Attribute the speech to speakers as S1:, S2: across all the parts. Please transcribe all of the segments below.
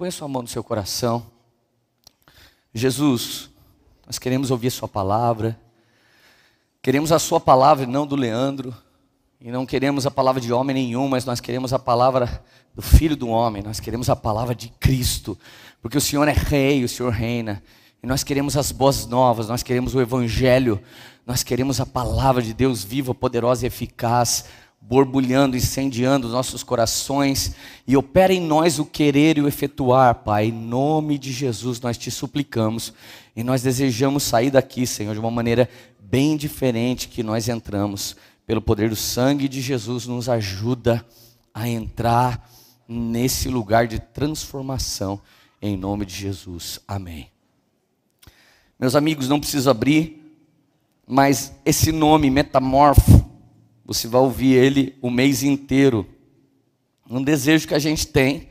S1: Põe a sua mão no seu coração. Jesus, nós queremos ouvir a sua palavra. Queremos a sua palavra e não do Leandro. E não queremos a palavra de homem nenhum, mas nós queremos a palavra do Filho do Homem. Nós queremos a palavra de Cristo. Porque o Senhor é rei, o Senhor reina. E nós queremos as boas novas, nós queremos o Evangelho. Nós queremos a palavra de Deus viva, poderosa e eficaz borbulhando, incendiando os nossos corações e opera em nós o querer e o efetuar, Pai. Em nome de Jesus nós te suplicamos e nós desejamos sair daqui, Senhor, de uma maneira bem diferente que nós entramos. Pelo poder do sangue de Jesus, nos ajuda a entrar nesse lugar de transformação, em nome de Jesus. Amém. Meus amigos, não preciso abrir, mas esse nome, metamorfo, você vai ouvir ele o mês inteiro. Um desejo que a gente tem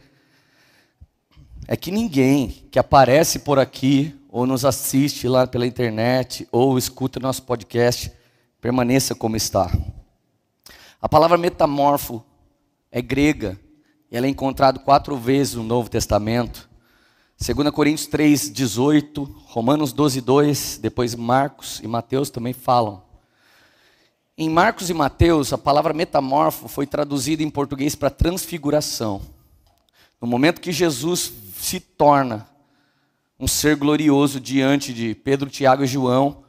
S1: é que ninguém que aparece por aqui, ou nos assiste lá pela internet, ou escuta nosso podcast, permaneça como está. A palavra metamorfo é grega, e ela é encontrada quatro vezes no Novo Testamento. 2 Coríntios 3, 18, Romanos 12, 2, depois Marcos e Mateus também falam. Em Marcos e Mateus, a palavra metamorfo foi traduzida em português para transfiguração. No momento que Jesus se torna um ser glorioso diante de Pedro, Tiago e João,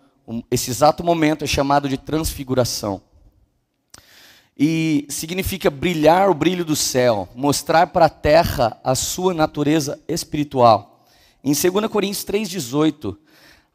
S1: esse exato momento é chamado de transfiguração. E significa brilhar o brilho do céu, mostrar para a terra a sua natureza espiritual. Em 2 Coríntios 3,18,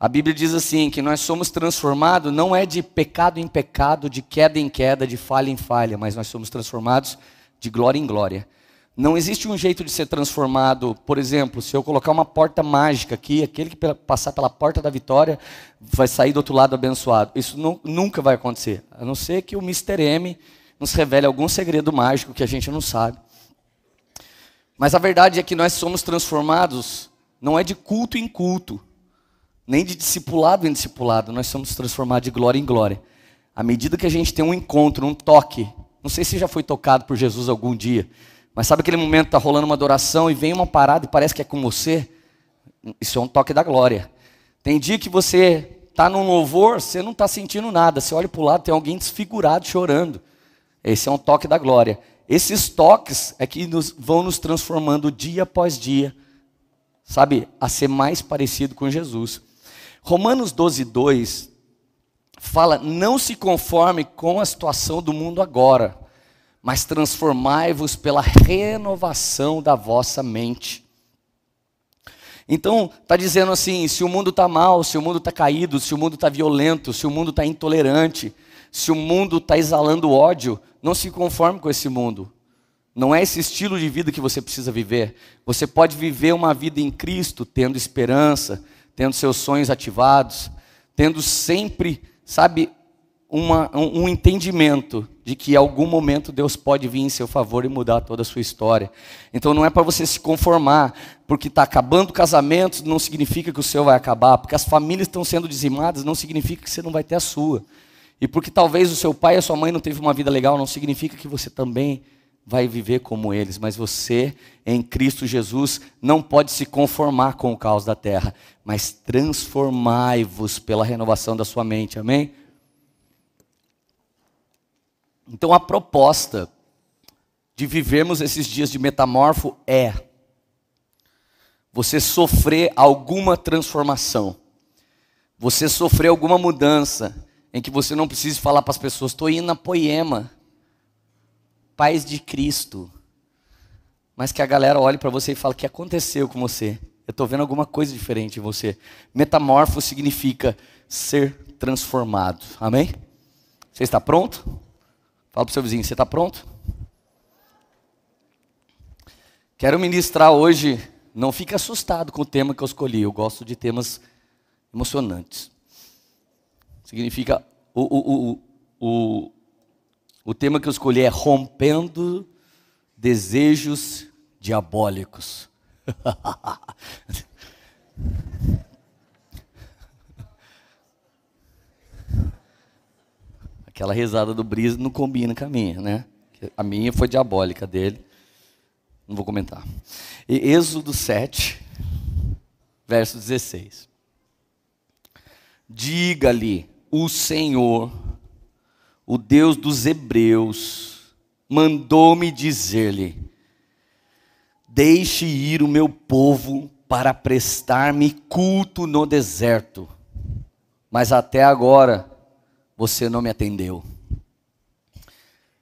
S1: a Bíblia diz assim: que nós somos transformados não é de pecado em pecado, de queda em queda, de falha em falha, mas nós somos transformados de glória em glória. Não existe um jeito de ser transformado, por exemplo, se eu colocar uma porta mágica aqui, aquele que passar pela porta da vitória vai sair do outro lado abençoado. Isso nunca vai acontecer, a não ser que o Mr. M nos revele algum segredo mágico que a gente não sabe. Mas a verdade é que nós somos transformados não é de culto em culto, nem de discipulado em discipulado, nós somos transformados de glória em glória. À medida que a gente tem um encontro, um toque, não sei se já foi tocado por Jesus algum dia, mas sabe aquele momento tá rolando uma adoração e vem uma parada e parece que é com você? Isso é um toque da glória. Tem dia que você tá num louvor, você não tá sentindo nada, você olha para o lado, tem alguém desfigurado chorando. Esse é um toque da glória. Esses toques é que nos, vão nos transformando dia após dia, sabe, a ser mais parecido com Jesus. Romanos 12, 2 fala: Não se conforme com a situação do mundo agora, mas transformai-vos pela renovação da vossa mente. Então, está dizendo assim: se o mundo está mal, se o mundo está caído, se o mundo está violento, se o mundo está intolerante, se o mundo está exalando ódio, não se conforme com esse mundo. Não é esse estilo de vida que você precisa viver. Você pode viver uma vida em Cristo, tendo esperança, tendo seus sonhos ativados, tendo sempre, sabe, uma, um, um entendimento de que em algum momento Deus pode vir em seu favor e mudar toda a sua história. Então não é para você se conformar, porque está acabando o casamento, não significa que o seu vai acabar, porque as famílias estão sendo dizimadas, não significa que você não vai ter a sua. E porque talvez o seu pai e a sua mãe não teve uma vida legal, não significa que você também vai viver como eles, mas você, em Cristo Jesus, não pode se conformar com o caos da terra, mas transformai-vos pela renovação da sua mente, amém? Então a proposta de vivermos esses dias de metamorfo é você sofrer alguma transformação, você sofrer alguma mudança, em que você não precise falar para as pessoas, estou indo na poema, paz de Cristo, mas que a galera olhe para você e fala: o que aconteceu com você? Eu estou vendo alguma coisa diferente em você. Metamorfo significa ser transformado. Amém? Você está pronto? Fala para o seu vizinho: você está pronto? Quero ministrar hoje. Não fique assustado com o tema que eu escolhi. Eu gosto de temas emocionantes. Significa o, o, o o tema que eu escolhi é Rompendo Desejos Diabólicos. Aquela risada do Brisa não combina com a minha, né? A minha foi diabólica dele. Não vou comentar. E Êxodo 7, verso 16. Diga-lhe o Senhor o Deus dos Hebreus, mandou-me dizer-lhe: Deixe ir o meu povo para prestar-me culto no deserto, mas até agora você não me atendeu.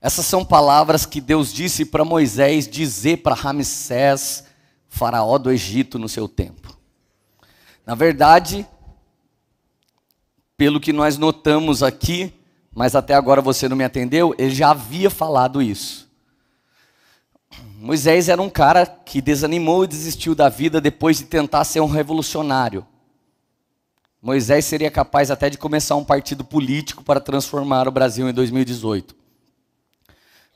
S1: Essas são palavras que Deus disse para Moisés dizer para Ramsés, faraó do Egito, no seu tempo. Na verdade, pelo que nós notamos aqui, mas até agora você não me atendeu, ele já havia falado isso. Moisés era um cara que desanimou e desistiu da vida depois de tentar ser um revolucionário. Moisés seria capaz até de começar um partido político para transformar o Brasil em 2018.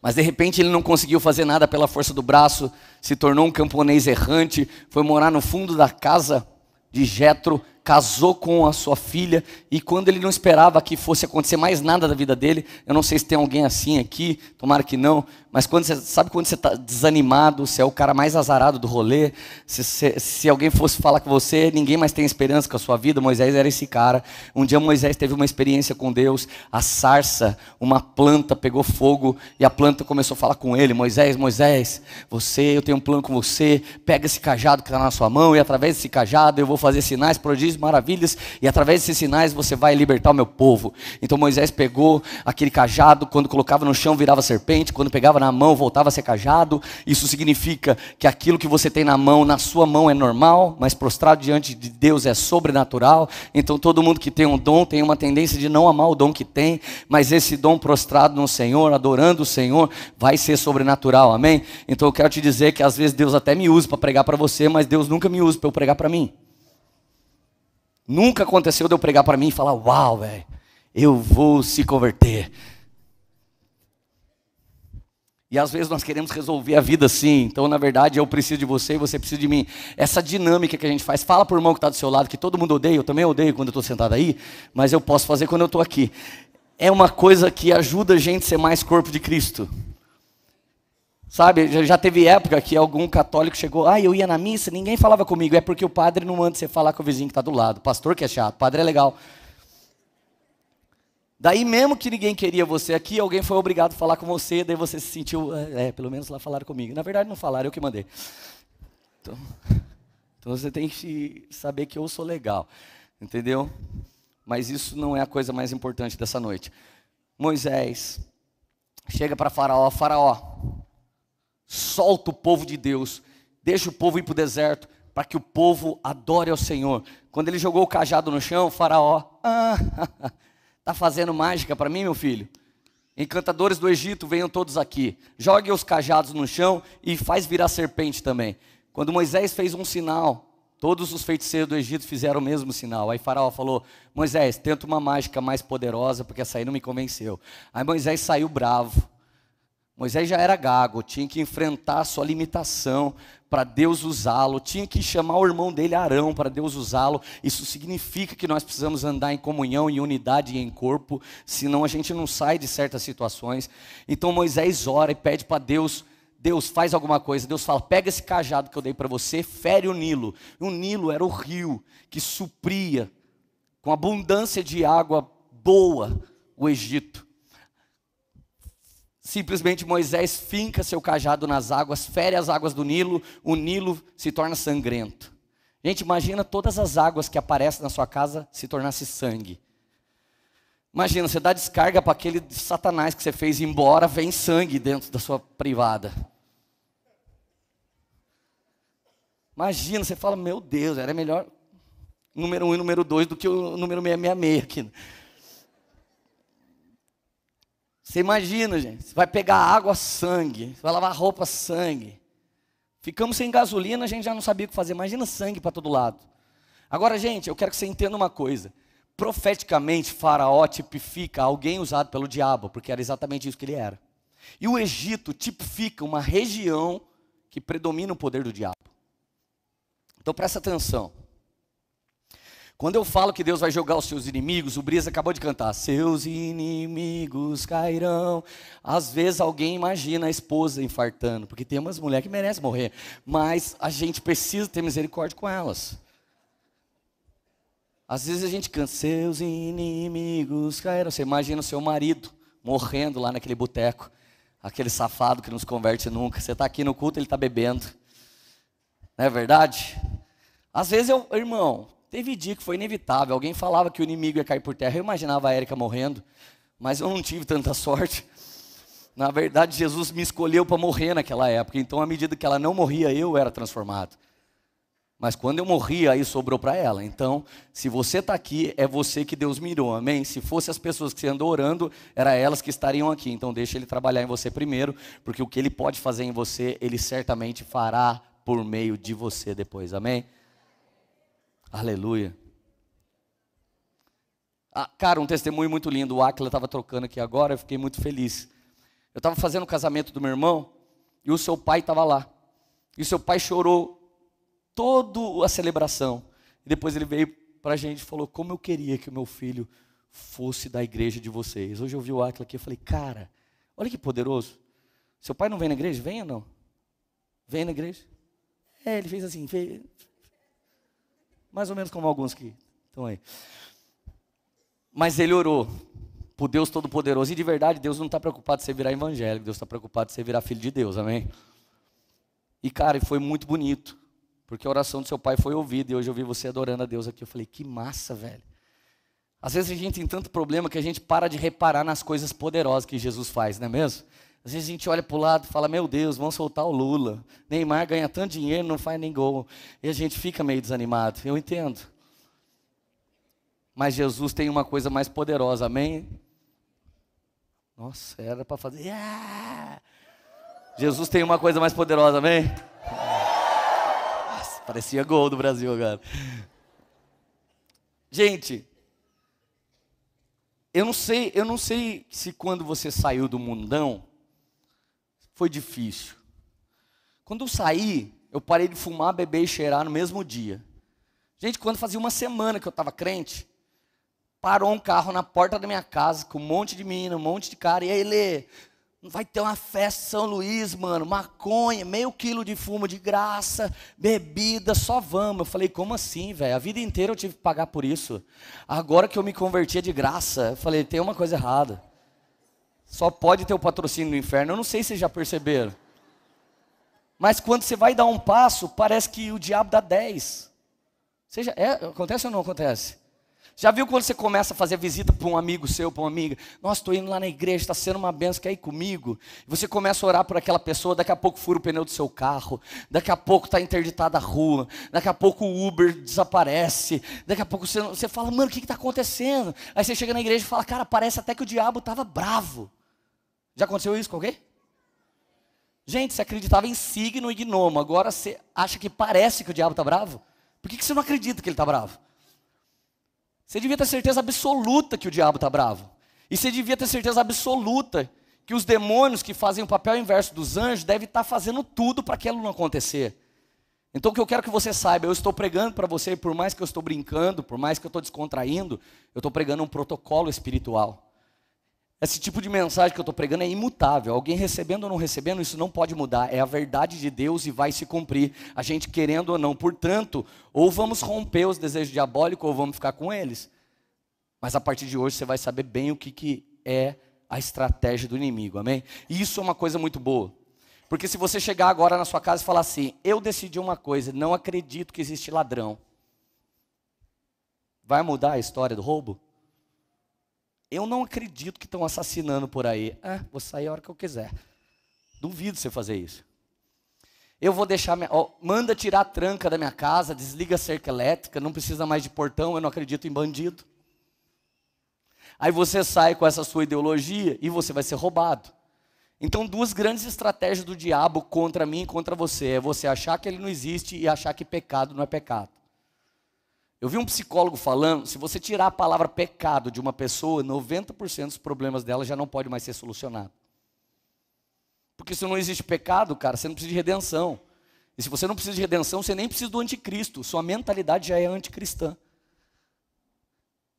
S1: Mas de repente ele não conseguiu fazer nada pela força do braço, se tornou um camponês errante, foi morar no fundo da casa de Jetro casou com a sua filha e quando ele não esperava que fosse acontecer mais nada da vida dele, eu não sei se tem alguém assim aqui, tomara que não, mas quando você sabe quando você está desanimado, você é o cara mais azarado do rolê, se, se, se, alguém fosse falar com você, ninguém mais tem esperança com a sua vida, Moisés era esse cara. Um dia Moisés teve uma experiência com Deus, a sarça, uma planta pegou fogo e a planta começou a falar com ele, Moisés, Moisés, você, eu tenho um plano com você, pega esse cajado que está na sua mão e através desse cajado eu vou fazer sinais, prodígios maravilhas, e através desses sinais você vai libertar o meu povo. Então Moisés pegou aquele cajado, quando colocava no chão virava serpente, quando pegava na mão voltava a ser cajado. Isso significa que aquilo que você tem na mão, na sua mão é normal, mas prostrado diante de Deus é sobrenatural. Então todo mundo que tem um dom tem uma tendência de não amar o dom que tem, mas esse dom prostrado no Senhor, adorando o Senhor, vai ser sobrenatural. Amém? Então eu quero te dizer que às vezes Deus até me usa para pregar para você, mas Deus nunca me usa para eu pregar para mim. Nunca aconteceu de eu pregar para mim e falar: Uau, velho, eu vou se converter. E às vezes nós queremos resolver a vida assim. Então, na verdade, eu preciso de você e você precisa de mim. Essa dinâmica que a gente faz. Fala para o irmão que está do seu lado, que todo mundo odeia. Eu também odeio quando eu estou sentado aí, mas eu posso fazer quando eu estou aqui. É uma coisa que ajuda a gente a ser mais corpo de Cristo. Sabe, já teve época que algum católico chegou, ah, eu ia na missa, ninguém falava comigo. É porque o padre não manda você falar com o vizinho que está do lado. O pastor que é chato, o padre é legal. Daí, mesmo que ninguém queria você aqui, alguém foi obrigado a falar com você, daí você se sentiu, é, é pelo menos lá falaram comigo. Na verdade, não falaram, eu que mandei. Então, então você tem que saber que eu sou legal, entendeu? Mas isso não é a coisa mais importante dessa noite. Moisés chega para Faraó, Faraó, solta o povo de Deus, deixa o povo ir para o deserto, para que o povo adore ao Senhor. Quando ele jogou o cajado no chão, o faraó, ah, tá fazendo mágica para mim, meu filho? Encantadores do Egito, venham todos aqui. Joguem os cajados no chão e faz virar serpente também. Quando Moisés fez um sinal, todos os feiticeiros do Egito fizeram o mesmo sinal. Aí Faraó falou: Moisés, tenta uma mágica mais poderosa, porque essa aí não me convenceu. Aí Moisés saiu bravo. Moisés já era gago, tinha que enfrentar a sua limitação para Deus usá-lo, tinha que chamar o irmão dele Arão para Deus usá-lo. Isso significa que nós precisamos andar em comunhão, em unidade e em corpo, senão a gente não sai de certas situações. Então Moisés ora e pede para Deus Deus faz alguma coisa, Deus fala: pega esse cajado que eu dei para você, fere o Nilo. O Nilo era o rio que supria com abundância de água boa o Egito. Simplesmente Moisés finca seu cajado nas águas, fere as águas do Nilo, o Nilo se torna sangrento. Gente, imagina todas as águas que aparecem na sua casa se tornasse sangue. Imagina, você dá descarga para aquele satanás que você fez ir embora, vem sangue dentro da sua privada. Imagina, você fala, meu Deus, era melhor número um e número dois do que o número 666 aqui. Você imagina, gente, você vai pegar água, sangue, você vai lavar roupa, sangue. Ficamos sem gasolina, a gente já não sabia o que fazer. Imagina sangue para todo lado. Agora, gente, eu quero que você entenda uma coisa. Profeticamente, Faraó tipifica alguém usado pelo diabo, porque era exatamente isso que ele era. E o Egito tipifica uma região que predomina o poder do diabo. Então presta atenção. Quando eu falo que Deus vai jogar os seus inimigos, o Brisa acabou de cantar: Seus inimigos cairão. Às vezes alguém imagina a esposa infartando, porque tem umas mulheres que merecem morrer, mas a gente precisa ter misericórdia com elas. Às vezes a gente canta: Seus inimigos cairão. Você imagina o seu marido morrendo lá naquele boteco, aquele safado que não se converte nunca. Você está aqui no culto, ele está bebendo. Não é verdade? Às vezes eu, irmão, Teve dia que foi inevitável. Alguém falava que o inimigo ia cair por terra. Eu imaginava a Érica morrendo, mas eu não tive tanta sorte. Na verdade, Jesus me escolheu para morrer naquela época. Então, à medida que ela não morria, eu era transformado. Mas quando eu morria, aí sobrou para ela. Então, se você está aqui, é você que Deus mirou, amém? Se fosse as pessoas que você andou orando, era elas que estariam aqui. Então, deixa Ele trabalhar em você primeiro, porque o que Ele pode fazer em você, Ele certamente fará por meio de você depois, amém? Aleluia. Ah, cara, um testemunho muito lindo. O Aquila estava trocando aqui agora, eu fiquei muito feliz. Eu estava fazendo o casamento do meu irmão e o seu pai estava lá. E o seu pai chorou toda a celebração. E depois ele veio para a gente e falou: Como eu queria que o meu filho fosse da igreja de vocês. Hoje eu vi o Aquila aqui e falei: Cara, olha que poderoso. Seu pai não vem na igreja? Vem ou não? Vem na igreja? É, ele fez assim, fez, mais ou menos como alguns que estão aí. Mas ele orou por Deus Todo-Poderoso. E de verdade, Deus não está preocupado em você virar evangélico, Deus está preocupado em você virar filho de Deus, amém? E cara, foi muito bonito, porque a oração do seu pai foi ouvida. E hoje eu vi você adorando a Deus aqui. Eu falei, que massa, velho. Às vezes a gente tem tanto problema que a gente para de reparar nas coisas poderosas que Jesus faz, não é mesmo? Às vezes a gente olha para o lado e fala: Meu Deus, vão soltar o Lula. Neymar ganha tanto dinheiro, não faz nem gol. E a gente fica meio desanimado. Eu entendo. Mas Jesus tem uma coisa mais poderosa, amém? Nossa, era para fazer. Yeah! Jesus tem uma coisa mais poderosa, amém? Nossa, parecia gol do Brasil agora. Gente, eu não sei, eu não sei se quando você saiu do mundão, foi difícil. Quando eu saí, eu parei de fumar, beber e cheirar no mesmo dia. Gente, quando fazia uma semana que eu estava crente, parou um carro na porta da minha casa com um monte de menina, um monte de cara. E aí, Lê, vai ter uma festa em São Luís, mano, maconha, meio quilo de fumo de graça, bebida, só vamos. Eu falei, como assim, velho? A vida inteira eu tive que pagar por isso. Agora que eu me converti é de graça, eu falei, tem uma coisa errada. Só pode ter o patrocínio do inferno. Eu não sei se vocês já perceberam. Mas quando você vai dar um passo, parece que o diabo dá dez. Seja, é, acontece ou não acontece? Já viu quando você começa a fazer visita para um amigo seu, para uma amiga? Nossa, estou indo lá na igreja, está sendo uma benção, quer ir comigo? Você começa a orar por aquela pessoa, daqui a pouco fura o pneu do seu carro, daqui a pouco está interditada a rua, daqui a pouco o Uber desaparece, daqui a pouco você, você fala, mano, o que está acontecendo? Aí você chega na igreja e fala, cara, parece até que o diabo estava bravo. Já aconteceu isso com alguém? Gente, você acreditava em signo e gnomo, agora você acha que parece que o diabo está bravo? Por que, que você não acredita que ele está bravo? Você devia ter certeza absoluta que o diabo está bravo. E você devia ter certeza absoluta que os demônios que fazem o papel inverso dos anjos devem estar tá fazendo tudo para aquilo não acontecer. Então o que eu quero que você saiba, eu estou pregando para você, por mais que eu estou brincando, por mais que eu estou descontraindo, eu estou pregando um protocolo espiritual. Esse tipo de mensagem que eu estou pregando é imutável. Alguém recebendo ou não recebendo, isso não pode mudar. É a verdade de Deus e vai se cumprir, a gente querendo ou não. Portanto, ou vamos romper os desejos diabólicos ou vamos ficar com eles. Mas a partir de hoje você vai saber bem o que, que é a estratégia do inimigo, amém? E isso é uma coisa muito boa. Porque se você chegar agora na sua casa e falar assim: eu decidi uma coisa, não acredito que existe ladrão, vai mudar a história do roubo? Eu não acredito que estão assassinando por aí. Ah, vou sair a hora que eu quiser. Duvido você fazer isso. Eu vou deixar minha, ó, manda tirar a tranca da minha casa, desliga a cerca elétrica, não precisa mais de portão, eu não acredito em bandido. Aí você sai com essa sua ideologia e você vai ser roubado. Então, duas grandes estratégias do diabo contra mim e contra você é você achar que ele não existe e achar que pecado não é pecado. Eu vi um psicólogo falando, se você tirar a palavra pecado de uma pessoa, 90% dos problemas dela já não pode mais ser solucionado. Porque se não existe pecado, cara, você não precisa de redenção. E se você não precisa de redenção, você nem precisa do anticristo. Sua mentalidade já é anticristã.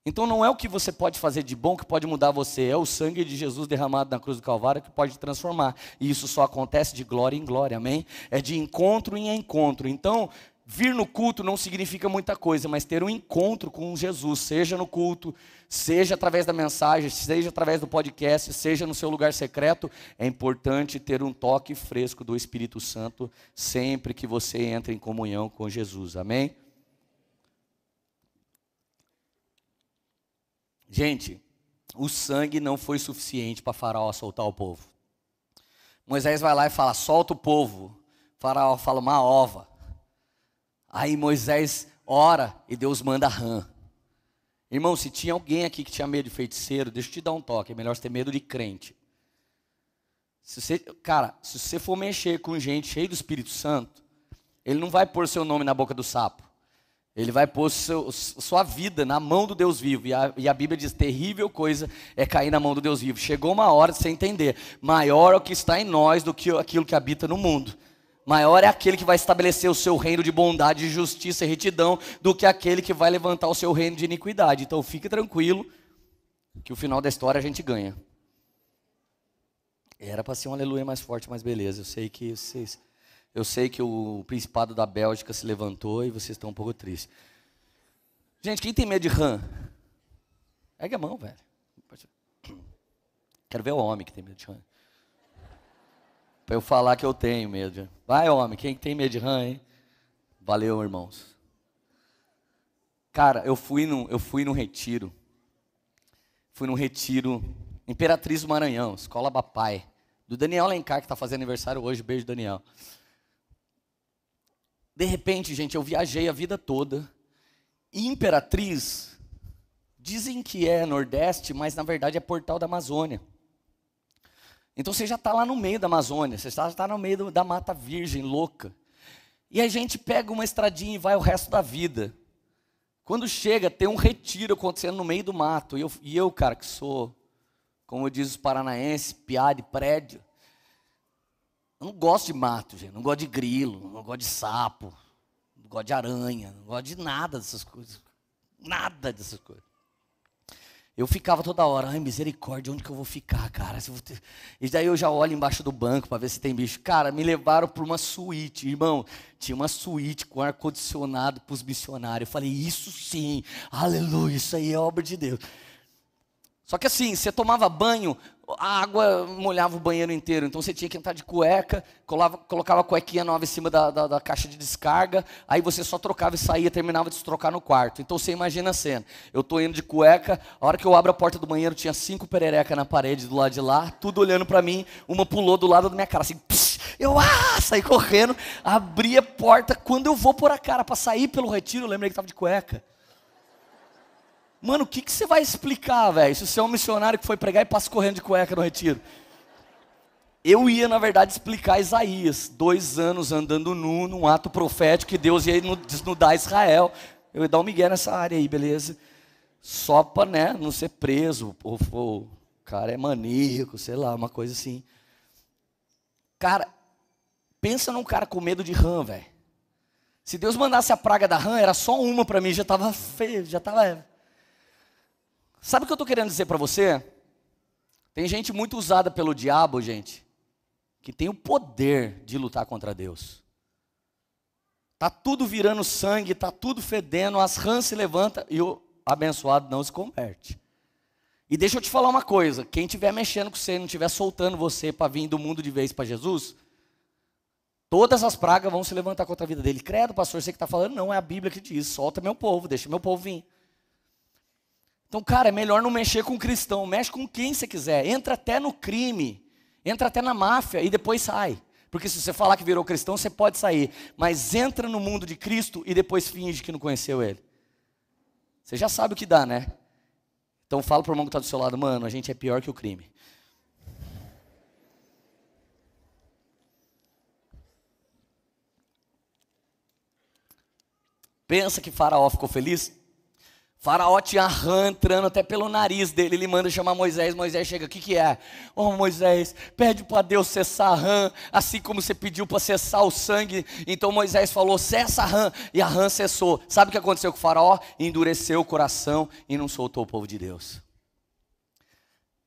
S1: Então não é o que você pode fazer de bom que pode mudar você, é o sangue de Jesus derramado na cruz do Calvário que pode transformar. E isso só acontece de glória em glória, amém? É de encontro em encontro. Então, vir no culto não significa muita coisa, mas ter um encontro com Jesus, seja no culto, seja através da mensagem, seja através do podcast, seja no seu lugar secreto, é importante ter um toque fresco do Espírito Santo sempre que você entra em comunhão com Jesus. Amém? Gente, o sangue não foi suficiente para Faraó soltar o povo. Moisés vai lá e fala: solta o povo. O faraó fala uma ova. Aí Moisés ora e Deus manda rã. Irmão, se tinha alguém aqui que tinha medo de feiticeiro, deixa eu te dar um toque. É melhor você ter medo de crente. Se você, cara, se você for mexer com gente cheia do Espírito Santo, ele não vai pôr seu nome na boca do sapo. Ele vai pôr seu, sua vida na mão do Deus vivo. E a, e a, Bíblia diz: terrível coisa é cair na mão do Deus vivo. Chegou uma hora de você entender: maior é o que está em nós do que aquilo que habita no mundo. Maior é aquele que vai estabelecer o seu reino de bondade, justiça e retidão do que aquele que vai levantar o seu reino de iniquidade. Então fique tranquilo que o final da história a gente ganha. Era para ser um aleluia mais forte, mas beleza. Eu sei que vocês, eu sei que o principado da Bélgica se levantou e vocês estão um pouco tristes. Gente, quem tem medo de rã? Pega a mão, velho. Quero ver o homem que tem medo de rã. Pra eu falar que eu tenho medo. Vai, homem, quem tem medo de rã, hein? Valeu, irmãos. Cara, eu fui num, eu fui num retiro. Fui num retiro Imperatriz do Maranhão, Escola Bapai. Do Daniel Lencar, que está fazendo aniversário hoje. Beijo, Daniel. De repente, gente, eu viajei a vida toda. Imperatriz, dizem que é Nordeste, mas na verdade é Portal da Amazônia. Então você já está lá no meio da Amazônia, você já está tá no meio da Mata Virgem, louca. E a gente pega uma estradinha e vai o resto da vida. Quando chega, tem um retiro acontecendo no meio do mato. E eu, e eu cara, que sou, como diz os paranaenses, piá de prédio. Eu não gosto de mato, gente. Não gosto de grilo, não gosto de sapo, não gosto de aranha, não gosto de nada dessas coisas. Nada dessas coisas. Eu ficava toda hora, ai misericórdia, onde que eu vou ficar, cara? Vou ter... E daí eu já olho embaixo do banco para ver se tem bicho. Cara, me levaram para uma suíte, irmão. Tinha uma suíte com ar-condicionado para os missionários. Eu falei, isso sim, aleluia, isso aí é obra de Deus. Só que assim, você tomava banho, a água molhava o banheiro inteiro, então você tinha que entrar de cueca, colava, colocava a cuequinha nova em cima da, da, da, caixa de descarga, aí você só trocava e saía, terminava de se trocar no quarto. Então você imagina a cena. Eu estou indo de cueca, a hora que eu abro a porta do banheiro tinha cinco pererecas na parede do lado de lá, tudo olhando para mim, uma pulou do lado da minha cara, assim, psh, eu ah, saí correndo, abri a porta, quando eu vou pôr a cara para sair pelo retiro, eu lembrei que estava de cueca. Mano, o que, que você vai explicar, velho? Se você é um missionário que foi pregar e passa correndo de cueca no retiro. Eu ia, na verdade, explicar Isaías, dois anos andando nu, num ato profético que Deus ia desnudar Israel. Eu ia dar um migué nessa área aí, beleza? Só pra, né, não ser preso, o cara é maníaco, sei lá, uma coisa assim. Cara, pensa num cara com medo de rã, velho. Se Deus mandasse a praga da rã, era só uma para mim, já tava feio, já tava Sabe o que eu estou querendo dizer para você? Tem gente muito usada pelo diabo, gente, que tem o poder de lutar contra Deus. Tá tudo virando sangue, tá tudo fedendo, as rãs se levanta e o abençoado não se converte. E deixa eu te falar uma coisa, quem estiver mexendo com você, não estiver soltando você para vir do mundo de vez para Jesus, todas as pragas vão se levantar contra a vida dele. Credo, pastor, você que está falando, não, é a Bíblia que diz, solta meu povo, deixa meu povo vir. Então, cara, é melhor não mexer com cristão, mexe com quem você quiser, entra até no crime, entra até na máfia e depois sai. Porque se você falar que virou cristão, você pode sair, mas entra no mundo de Cristo e depois finge que não conheceu ele. Você já sabe o que dá, né? Então fala pro irmão que está do seu lado, mano, a gente é pior que o crime. Pensa que Faraó ficou feliz? Faraó tinha rã entrando até pelo nariz dele. Ele manda chamar Moisés. Moisés chega: O que, que é? Oh, Moisés, pede para Deus cessar a rã, assim como você pediu para cessar o sangue. Então Moisés falou: Cessa a rã. E a rã cessou. Sabe o que aconteceu com o Faraó? Endureceu o coração e não soltou o povo de Deus.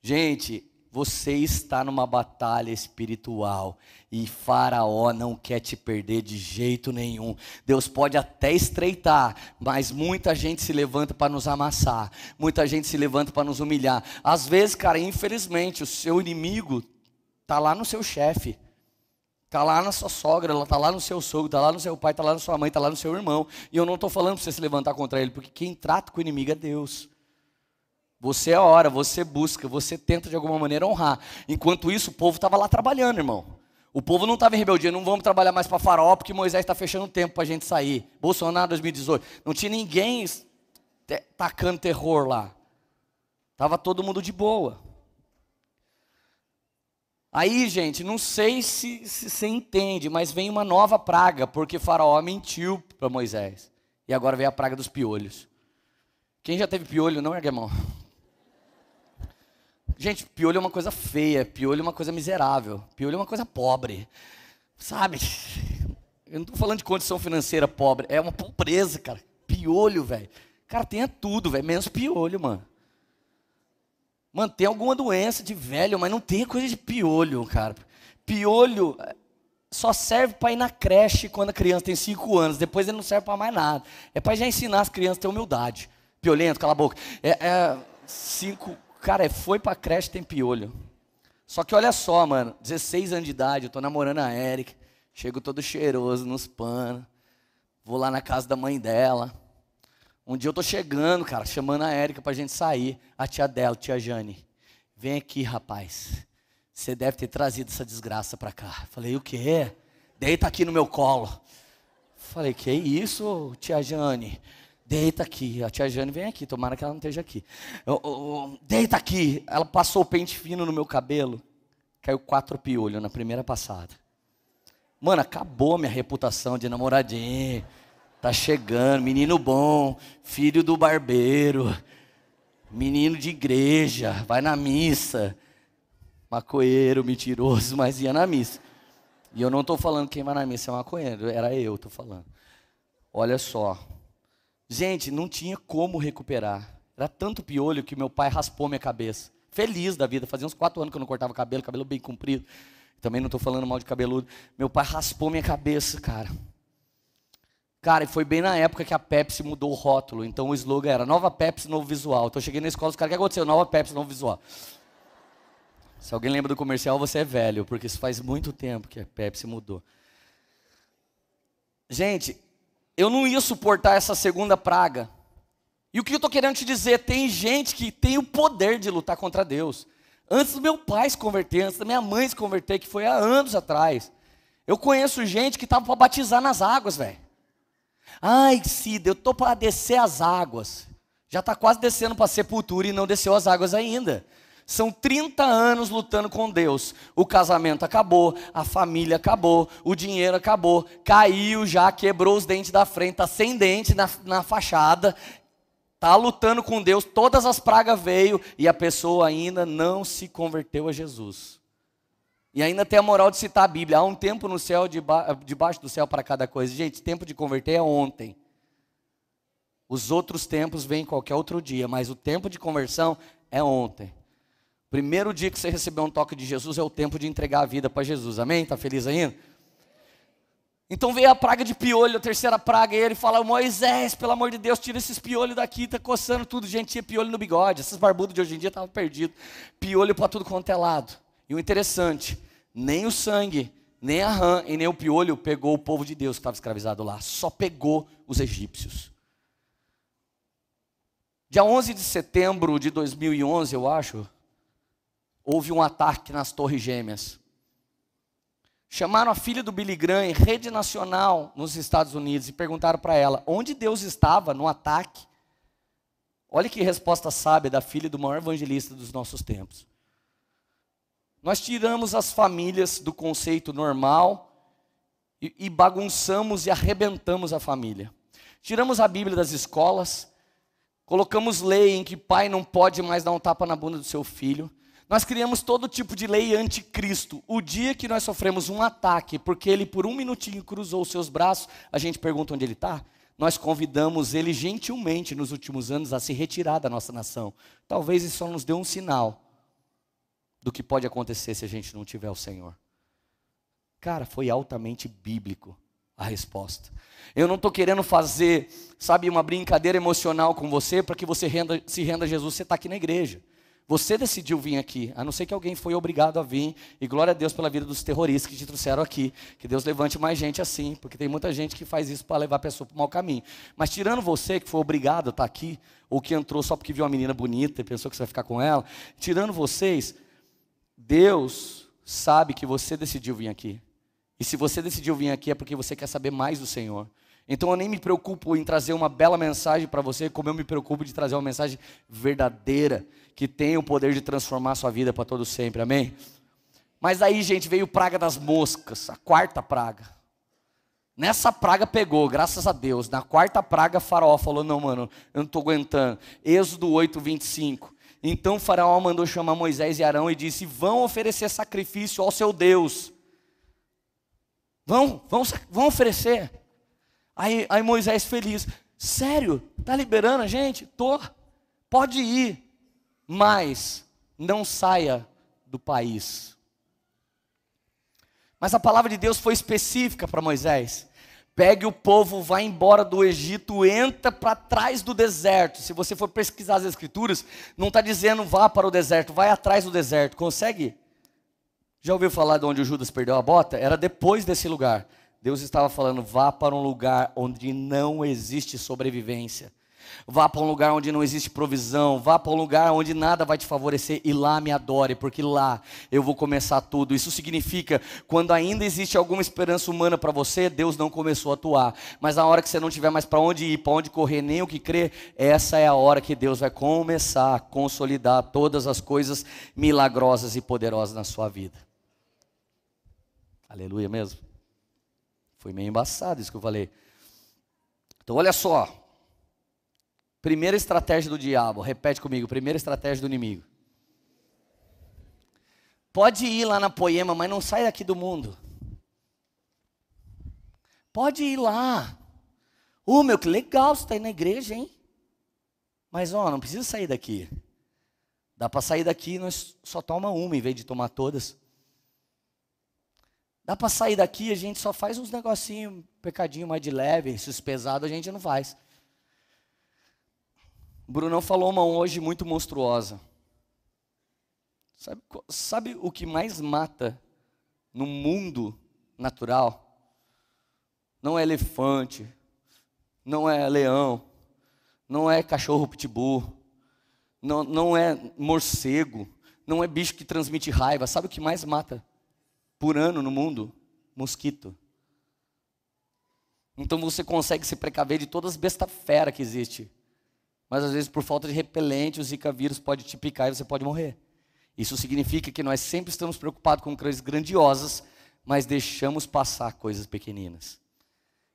S1: Gente, você está numa batalha espiritual e Faraó não quer te perder de jeito nenhum. Deus pode até estreitar, mas muita gente se levanta para nos amassar, muita gente se levanta para nos humilhar. Às vezes, cara, infelizmente, o seu inimigo tá lá no seu chefe. Está lá na sua sogra, ela está lá no seu sogro, está lá no seu pai, está lá na sua mãe, está lá no seu irmão. E eu não estou falando para você se levantar contra ele, porque quem trata com o inimigo é Deus. Você é ora, você busca, você tenta de alguma maneira honrar. Enquanto isso, o povo estava lá trabalhando, irmão. O povo não estava em rebeldia, não vamos trabalhar mais para faraó, porque Moisés está fechando o tempo para a gente sair. Bolsonaro 2018. Não tinha ninguém tacando terror lá. Estava todo mundo de boa. Aí, gente, não sei se você se, se entende, mas vem uma nova praga, porque Faraó mentiu para Moisés. E agora vem a praga dos piolhos. Quem já teve piolho, não é, irmão? Gente, piolho é uma coisa feia, piolho é uma coisa miserável, piolho é uma coisa pobre. Sabe? Eu não estou falando de condição financeira pobre, é uma pobreza, cara. Piolho, velho. Cara, tenha tudo, velho, menos piolho, mano. Mano, tem alguma doença de velho, mas não tem coisa de piolho, cara. Piolho eh, só serve para ir na creche quando a criança tem 5 anos, depois ele não serve para mais nada. É para já ensinar as crianças a ter humildade. Piolento, cala a boca. É, é cinco, Cara, é, foi pra creche, tem piolho. Só que olha só, mano, 16 anos de idade, eu tô namorando a Erika, chego todo cheiroso nos panos, vou lá na casa da mãe dela. Um dia eu tô chegando, cara, chamando a Érica pra gente sair, a tia dela, tia Jane. Vem aqui, rapaz. Você deve ter trazido essa desgraça pra cá. Falei, o quê? Deita aqui no meu colo. Falei, que isso, tia Jane? deita aqui. A tia Jane vem aqui, tomara que ela não esteja aqui. Eu, eu, deita aqui. Ela passou o pente fino no meu cabelo. Caiu quatro piolhos na primeira passada. Mano, acabou minha reputação de namoradinho. Tá chegando, menino bom, filho do barbeiro, menino de igreja, vai na missa. Macoeiro, mentiroso, mas ia na missa. E eu não estou falando quem vai na missa é macoeiro. era eu, estou falando. Olha só, Gente, não tinha como recuperar. Era tanto piolho que meu pai raspou minha cabeça. Feliz da vida, fazia uns quatro anos que eu não cortava cabelo, cabelo bem comprido. Também não estou falando mal de cabeludo. Meu pai raspou minha cabeça, cara. Cara, e foi bem na época que a Pepsi mudou o rótulo. Então o slogan era Nova Pepsi, novo visual. Então eu cheguei na escola, os caras, o que aconteceu? Nova Pepsi, novo visual. Se alguém lembra do comercial, você é velho, porque isso faz muito tempo que a Pepsi mudou. Gente, eu não ia suportar essa segunda praga. E o que eu estou querendo te dizer? Tem gente que tem o poder de lutar contra Deus. Antes do meu pai se converter, antes da minha mãe se converter, que foi há anos atrás. Eu conheço gente que estava para batizar nas águas, velho. Ai, Cida, eu estou para descer as águas. Já está quase descendo para a sepultura e não desceu as águas ainda. São 30 anos lutando com Deus. O casamento acabou, a família acabou, o dinheiro acabou, caiu já, quebrou os dentes da frente, está sem dente na, na fachada, está lutando com Deus, todas as pragas veio e a pessoa ainda não se converteu a Jesus. E ainda tem a moral de citar a Bíblia. Há um tempo no céu, deba debaixo do céu para cada coisa. Gente, tempo de converter é ontem. Os outros tempos vêm qualquer outro dia, mas o tempo de conversão é ontem. Primeiro dia que você recebeu um toque de Jesus é o tempo de entregar a vida para Jesus. Amém? Está feliz ainda? Então veio a praga de piolho, a terceira praga, e ele fala: Moisés, pelo amor de Deus, tira esses piolhos daqui, tá coçando tudo. Gente, tinha piolho no bigode, esses barbudos de hoje em dia estavam perdidos. Piolho para tudo quanto é lado. E o interessante: nem o sangue, nem a rã e nem o piolho pegou o povo de Deus que estava escravizado lá, só pegou os egípcios. Dia 11 de setembro de 2011, eu acho, houve um ataque nas Torres Gêmeas. Chamaram a filha do Billy Graham, rede nacional nos Estados Unidos, e perguntaram para ela onde Deus estava no ataque. Olha que resposta sábia da filha do maior evangelista dos nossos tempos. Nós tiramos as famílias do conceito normal e, e bagunçamos e arrebentamos a família. Tiramos a Bíblia das escolas, colocamos lei em que pai não pode mais dar um tapa na bunda do seu filho, nós criamos todo tipo de lei anticristo. O dia que nós sofremos um ataque, porque ele por um minutinho cruzou os seus braços, a gente pergunta onde ele está. Nós convidamos ele gentilmente nos últimos anos a se retirar da nossa nação. Talvez isso só nos dê um sinal do que pode acontecer se a gente não tiver o Senhor. Cara, foi altamente bíblico a resposta. Eu não estou querendo fazer, sabe, uma brincadeira emocional com você para que você renda, se renda a Jesus. Você está aqui na igreja. Você decidiu vir aqui, a não ser que alguém foi obrigado a vir. E glória a Deus pela vida dos terroristas que te trouxeram aqui. Que Deus levante mais gente assim, porque tem muita gente que faz isso para levar a pessoa para o mau caminho. Mas tirando você que foi obrigado a estar tá aqui, ou que entrou só porque viu uma menina bonita e pensou que você vai ficar com ela, tirando vocês, Deus sabe que você decidiu vir aqui. E se você decidiu vir aqui é porque você quer saber mais do Senhor. Então eu nem me preocupo em trazer uma bela mensagem para você, como eu me preocupo de trazer uma mensagem verdadeira que tem o poder de transformar a sua vida para todo sempre, amém? Mas aí, gente, veio praga das moscas, a quarta praga. Nessa praga pegou, graças a Deus. Na quarta praga, Faraó falou: Não, mano, eu não estou aguentando. Êxodo 8, 25. Então Faraó mandou chamar Moisés e Arão e disse: Vão oferecer sacrifício ao seu Deus. Vão, vão, vão oferecer. Aí, aí Moisés feliz: Sério? Tá liberando a gente? Tô. Pode ir mas não saia do país. Mas a palavra de Deus foi específica para Moisés. Pegue o povo, vá embora do Egito, entra para trás do deserto. Se você for pesquisar as escrituras, não está dizendo vá para o deserto, vai atrás do deserto. Consegue? Já ouviu falar de onde o Judas perdeu a bota? Era depois desse lugar. Deus estava falando, vá para um lugar onde não existe sobrevivência. Vá para um lugar onde não existe provisão, vá para um lugar onde nada vai te favorecer e lá me adore, porque lá eu vou começar tudo. Isso significa, quando ainda existe alguma esperança humana para você, Deus não começou a atuar. Mas na hora que você não tiver mais para onde ir, para onde correr, nem o que crer, essa é a hora que Deus vai começar a consolidar todas as coisas milagrosas e poderosas na sua vida. Aleluia mesmo. Foi meio embaçado isso que eu falei. Então olha só, Primeira estratégia do diabo, repete comigo, primeira estratégia do inimigo. Pode ir lá na poema, mas não sai daqui do mundo. Pode ir lá. Ô oh, meu, que legal, você está aí na igreja, hein? Mas ó, não precisa sair daqui. Dá para sair daqui, nós só toma uma em vez de tomar todas. Dá para sair daqui, a gente só faz uns negocinhos, pecadinho mais de leve, se os pesados a gente não faz. O Brunão falou uma hoje muito monstruosa. Sabe, sabe o que mais mata no mundo natural? Não é elefante, não é leão, não é cachorro pitbull, não, não é morcego, não é bicho que transmite raiva. Sabe o que mais mata por ano no mundo? Mosquito. Então você consegue se precaver de todas as besta fera que existem? mas às vezes por falta de repelente o Zika vírus pode te picar e você pode morrer. Isso significa que nós sempre estamos preocupados com coisas grandiosas, mas deixamos passar coisas pequeninas.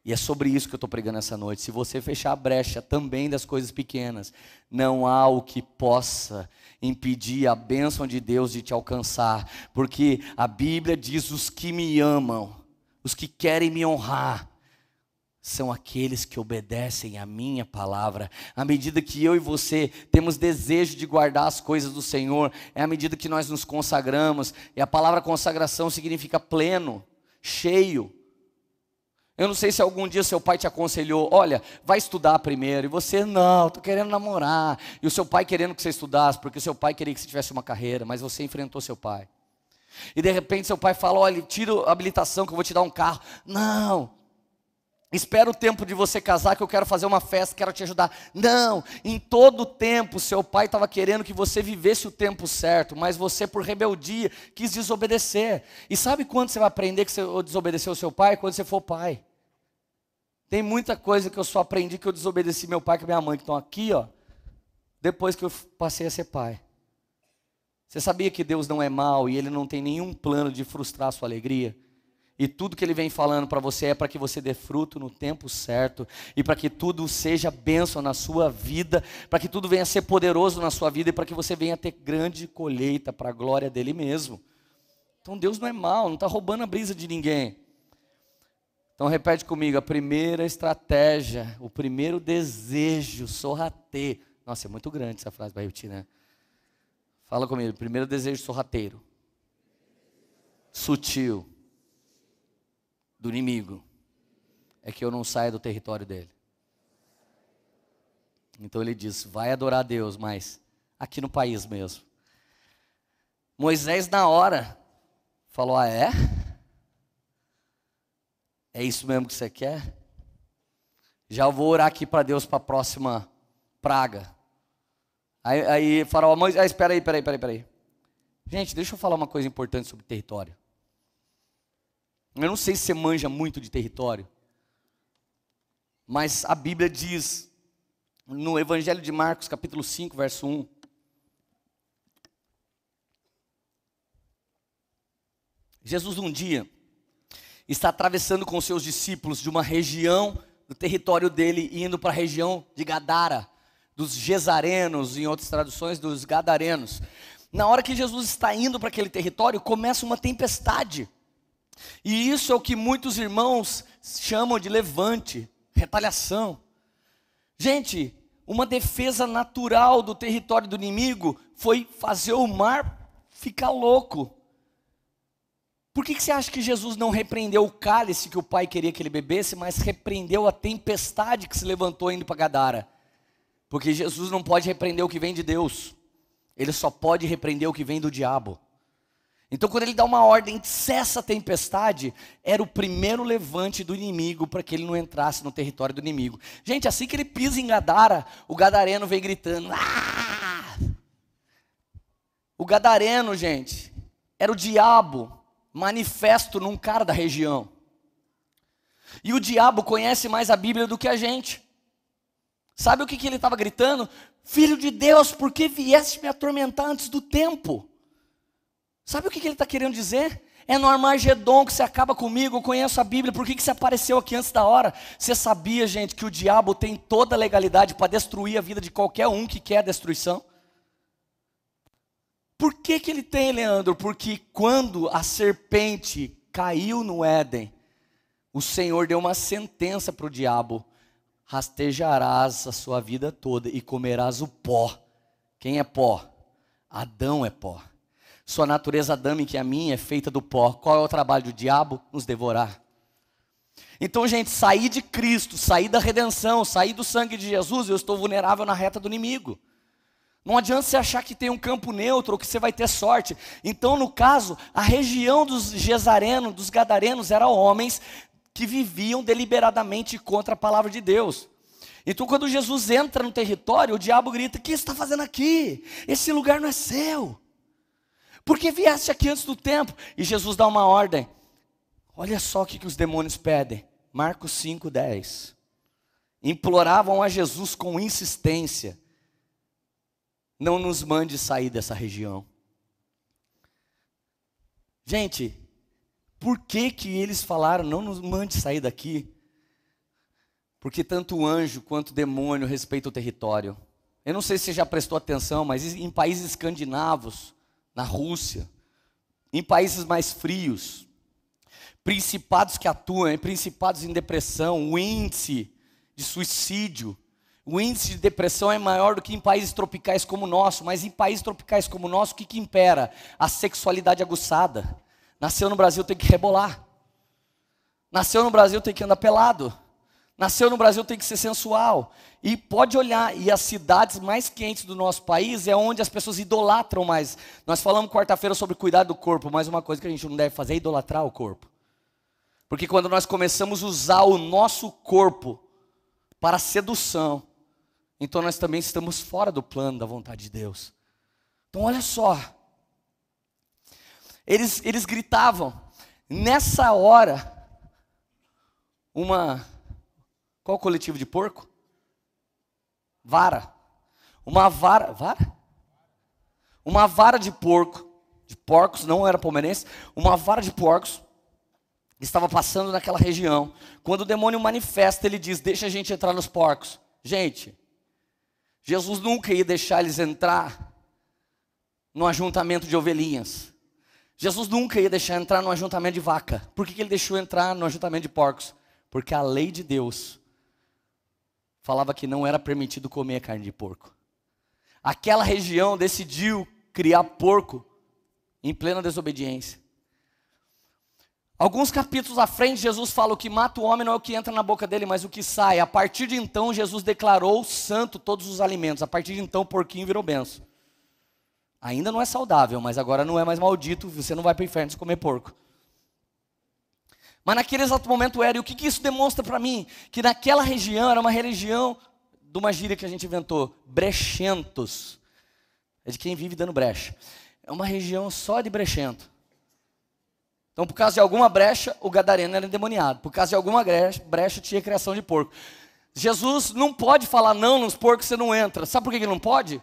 S1: E é sobre isso que eu estou pregando essa noite. Se você fechar a brecha também das coisas pequenas, não há o que possa impedir a bênção de Deus de te alcançar, porque a Bíblia diz: os que me amam, os que querem me honrar, são aqueles que obedecem à minha palavra. À medida que eu e você temos desejo de guardar as coisas do Senhor, é à medida que nós nos consagramos, e a palavra consagração significa pleno, cheio. Eu não sei se algum dia seu pai te aconselhou, olha, vai estudar primeiro, e você, não, estou querendo namorar, e o seu pai querendo que você estudasse, porque o seu pai queria que você tivesse uma carreira, mas você enfrentou seu pai. E de repente seu pai fala, olha, tira a habilitação que eu vou te dar um carro. Não, Espera o tempo de você casar, que eu quero fazer uma festa, quero te ajudar. Não, em todo o tempo, seu pai estava querendo que você vivesse o tempo certo, mas você, por rebeldia, quis desobedecer. E sabe quando você vai aprender que você desobedeceu seu pai? Quando você for pai. Tem muita coisa que eu só aprendi que eu desobedeci meu pai e minha mãe, que estão aqui, ó, depois que eu passei a ser pai. Você sabia que Deus não é mau e ele não tem nenhum plano de frustrar a sua alegria? E tudo que ele vem falando para você é para que você dê fruto no tempo certo e para que tudo seja bênção na sua vida, para que tudo venha a ser poderoso na sua vida e para que você venha a ter grande colheita para a glória dele mesmo. Então Deus não é mal, não está roubando a brisa de ninguém. Então repete comigo, a primeira estratégia, o primeiro desejo, sorrateiro. Nossa, é muito grande essa frase, Baiuti, né? Fala comigo, primeiro desejo sorrateiro. Sutil do inimigo é que eu não saia do território dele. Então ele diz: vai adorar a Deus, mas aqui no país mesmo. Moisés, na hora, falou: Ah, é? É isso mesmo que você quer? Já vou orar aqui para Deus para a próxima praga. Aí, aí Faraó, Moisés, espera aí, espera aí, espera aí. Gente, deixa eu falar uma coisa importante sobre território. Eu não sei se você manja muito de território, mas a Bíblia diz no Evangelho de Marcos, capítulo 5, verso 1. Jesus um dia está atravessando com seus discípulos de uma região do território dele indo para a região de Gadara, dos Gesarenos, em outras traduções, dos Gadarenos. Na hora que Jesus está indo para aquele território, começa uma tempestade. E isso é o que muitos irmãos chamam de levante, retaliação. Gente, uma defesa natural do território do inimigo foi fazer o mar ficar louco. Por que, que você acha que Jesus não repreendeu o cálice que o pai queria que ele bebesse, mas repreendeu a tempestade que se levantou indo para Gadara? Porque Jesus não pode repreender o que vem de Deus, ele só pode repreender o que vem do diabo. Então, quando ele dá uma ordem, cessa a tempestade, era o primeiro levante do inimigo para que ele não entrasse no território do inimigo. Gente, assim que ele pisa em Gadara, o gadareno vem gritando. Aaah! O gadareno, gente, era o diabo manifesto num cara da região. E o diabo conhece mais a Bíblia do que a gente. Sabe o que, que ele estava gritando? Filho de Deus, por que vieste me atormentar antes do tempo? Sabe o que ele está querendo dizer? É no Armagedon que você acaba comigo, eu conheço a Bíblia, por que, que você apareceu aqui antes da hora? Você sabia, gente, que o diabo tem toda a legalidade para destruir a vida de qualquer um que quer a destruição? Por que, que ele tem, Leandro? Porque quando a serpente caiu no Éden, o Senhor deu uma sentença para o diabo: rastejarás a sua vida toda e comerás o pó. Quem é pó? Adão é pó. Sua natureza adâmica e a minha é feita do pó. Qual é o trabalho do diabo? Nos devorar. Então, gente, sair de Cristo, sair da redenção, sair do sangue de Jesus, eu estou vulnerável na reta do inimigo. Não adianta você achar que tem um campo neutro ou que você vai ter sorte. Então, no caso, a região dos Gesarenos, dos Gadarenos, eram homens que viviam deliberadamente contra a palavra de Deus. Então, quando Jesus entra no território, o diabo grita: O que está fazendo aqui? Esse lugar não é seu. Por que vieste aqui antes do tempo? E Jesus dá uma ordem. Olha só o que, que os demônios pedem. Marcos 5, 10. Imploravam a Jesus com insistência: Não nos mande sair dessa região. Gente, por que, que eles falaram: Não nos mande sair daqui? Porque tanto o anjo quanto o demônio respeitam o território. Eu não sei se você já prestou atenção, mas em países escandinavos, na Rússia, em países mais frios. Principados que atuam, em principados em depressão, o índice de suicídio, o índice de depressão é maior do que em países tropicais como o nosso, mas em países tropicais como o nosso, o que, que impera? A sexualidade aguçada. Nasceu no Brasil tem que rebolar. Nasceu no Brasil tem que andar pelado. Nasceu no Brasil tem que ser sensual. E pode olhar, e as cidades mais quentes do nosso país é onde as pessoas idolatram mais. Nós falamos quarta-feira sobre cuidar do corpo, mas uma coisa que a gente não deve fazer é idolatrar o corpo. Porque quando nós começamos a usar o nosso corpo para sedução, então nós também estamos fora do plano da vontade de Deus. Então olha só. Eles, eles gritavam. Nessa hora, uma qual coletivo de porco? Vara. Uma vara. Vara? Uma vara de porco. De porcos, não era palmeirense. Uma vara de porcos estava passando naquela região. Quando o demônio manifesta, ele diz: Deixa a gente entrar nos porcos. Gente, Jesus nunca ia deixar eles entrar no ajuntamento de ovelhinhas. Jesus nunca ia deixar entrar no ajuntamento de vaca. Por que, que ele deixou entrar no ajuntamento de porcos? Porque a lei de Deus falava que não era permitido comer carne de porco. Aquela região decidiu criar porco em plena desobediência. Alguns capítulos à frente, Jesus fala: o que mata o homem não é o que entra na boca dele, mas o que sai. A partir de então, Jesus declarou santo todos os alimentos. A partir de então, o porquinho virou benção. Ainda não é saudável, mas agora não é mais maldito, você não vai para o inferno se comer porco. Mas naquele exato momento era. E o que, que isso demonstra para mim? Que naquela região era uma religião de uma gíria que a gente inventou, brechentos. É de quem vive dando brecha. É uma região só de brechento. Então, por causa de alguma brecha, o gadareno era endemoniado. Por causa de alguma brecha, brecha tinha criação de porco. Jesus não pode falar não nos porcos, você não entra. Sabe por que ele não pode?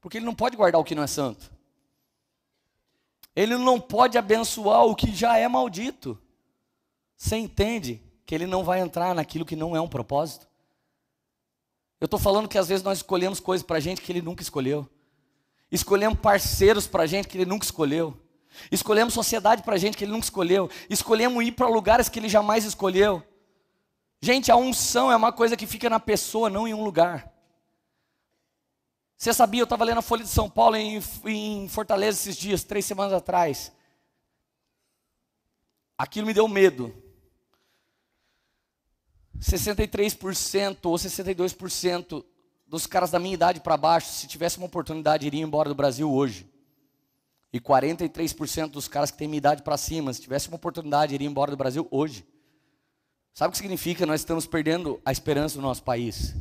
S1: Porque ele não pode guardar o que não é santo. Ele não pode abençoar o que já é maldito. Você entende que ele não vai entrar naquilo que não é um propósito? Eu estou falando que às vezes nós escolhemos coisas para a gente que ele nunca escolheu. Escolhemos parceiros para a gente que ele nunca escolheu. Escolhemos sociedade para a gente que ele nunca escolheu. Escolhemos ir para lugares que ele jamais escolheu. Gente, a unção é uma coisa que fica na pessoa, não em um lugar. Você sabia, eu estava lendo a Folha de São Paulo em, em Fortaleza esses dias, três semanas atrás. Aquilo me deu medo. 63% ou 62% dos caras da minha idade para baixo, se tivesse uma oportunidade, iriam embora do Brasil hoje. E 43% dos caras que têm minha idade para cima, se tivesse uma oportunidade, iriam embora do Brasil hoje. Sabe o que significa? Nós estamos perdendo a esperança do nosso país.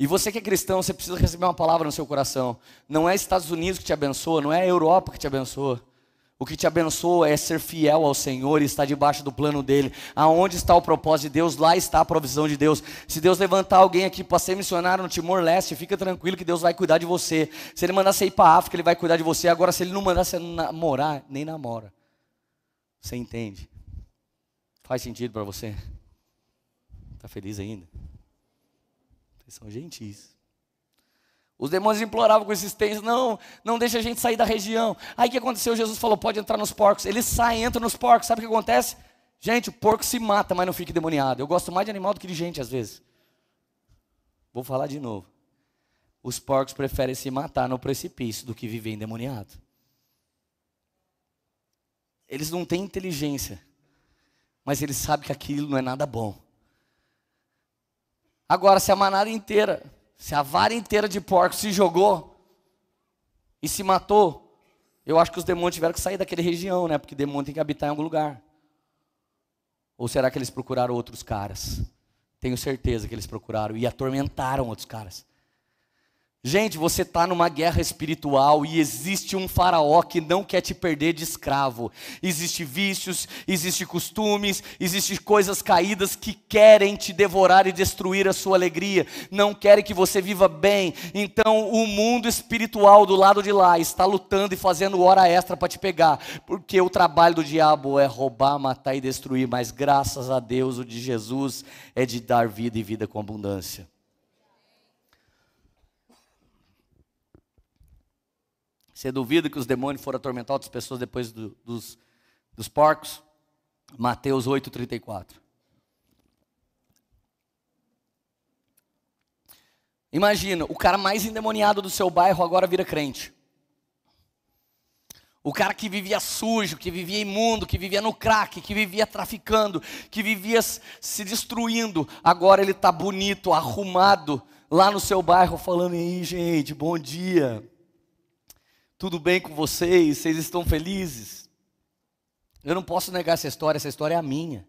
S1: E você que é cristão, você precisa receber uma palavra no seu coração. Não é Estados Unidos que te abençoa, não é a Europa que te abençoa. O que te abençoa é ser fiel ao Senhor e estar debaixo do plano dele. Aonde está o propósito de Deus, lá está a provisão de Deus. Se Deus levantar alguém aqui para ser missionário no Timor-Leste, fica tranquilo que Deus vai cuidar de você. Se ele mandar você ir para a África, ele vai cuidar de você. Agora, se ele não mandar você namorar, nem namora. Você entende? Faz sentido para você? Está feliz ainda? Eles são gentis. Os demônios imploravam com insistência: não, não deixa a gente sair da região. Aí o que aconteceu? Jesus falou: pode entrar nos porcos. Eles saem, entram nos porcos. Sabe o que acontece? Gente, o porco se mata, mas não fica demoniado. Eu gosto mais de animal do que de gente, às vezes. Vou falar de novo. Os porcos preferem se matar no precipício do que viver endemoniado. Eles não têm inteligência, mas eles sabem que aquilo não é nada bom. Agora, se a manada inteira, se a vara inteira de porco se jogou e se matou, eu acho que os demônios tiveram que sair daquela região, né? Porque demônio tem que habitar em algum lugar. Ou será que eles procuraram outros caras? Tenho certeza que eles procuraram e atormentaram outros caras. Gente, você está numa guerra espiritual e existe um faraó que não quer te perder de escravo. Existem vícios, existem costumes, existem coisas caídas que querem te devorar e destruir a sua alegria, não querem que você viva bem. Então, o mundo espiritual do lado de lá está lutando e fazendo hora extra para te pegar, porque o trabalho do diabo é roubar, matar e destruir, mas graças a Deus o de Jesus é de dar vida e vida com abundância. Você duvida que os demônios foram atormentar outras pessoas depois do, dos, dos porcos? Mateus 8,34. Imagina, o cara mais endemoniado do seu bairro agora vira crente. O cara que vivia sujo, que vivia imundo, que vivia no crack, que vivia traficando, que vivia se destruindo, agora ele está bonito, arrumado, lá no seu bairro, falando: aí, gente, bom dia. Tudo bem com vocês? Vocês estão felizes? Eu não posso negar essa história, essa história é a minha.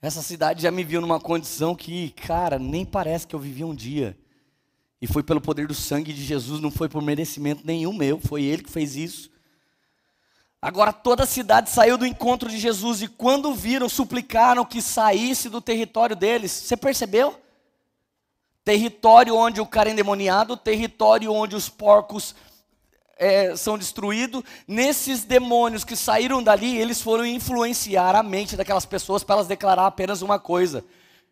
S1: Essa cidade já me viu numa condição que, cara, nem parece que eu vivi um dia. E foi pelo poder do sangue de Jesus, não foi por merecimento nenhum meu, foi ele que fez isso. Agora toda a cidade saiu do encontro de Jesus e quando viram, suplicaram que saísse do território deles. Você percebeu? Território onde o cara é endemoniado, território onde os porcos é, são destruídos, nesses demônios que saíram dali, eles foram influenciar a mente daquelas pessoas para elas declarar apenas uma coisa: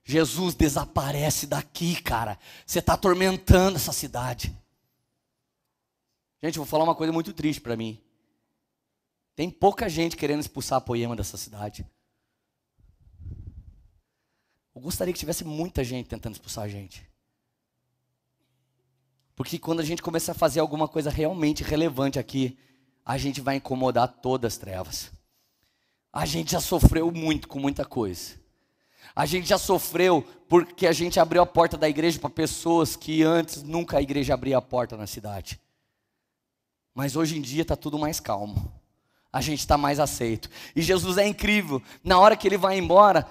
S1: Jesus desaparece daqui, cara. Você está atormentando essa cidade. Gente, eu vou falar uma coisa muito triste para mim. Tem pouca gente querendo expulsar a poema dessa cidade. Eu gostaria que tivesse muita gente tentando expulsar a gente. Porque quando a gente começar a fazer alguma coisa realmente relevante aqui, a gente vai incomodar todas as trevas. A gente já sofreu muito com muita coisa. A gente já sofreu porque a gente abriu a porta da igreja para pessoas que antes nunca a igreja abria a porta na cidade. Mas hoje em dia está tudo mais calmo. A gente está mais aceito. E Jesus é incrível. Na hora que ele vai embora,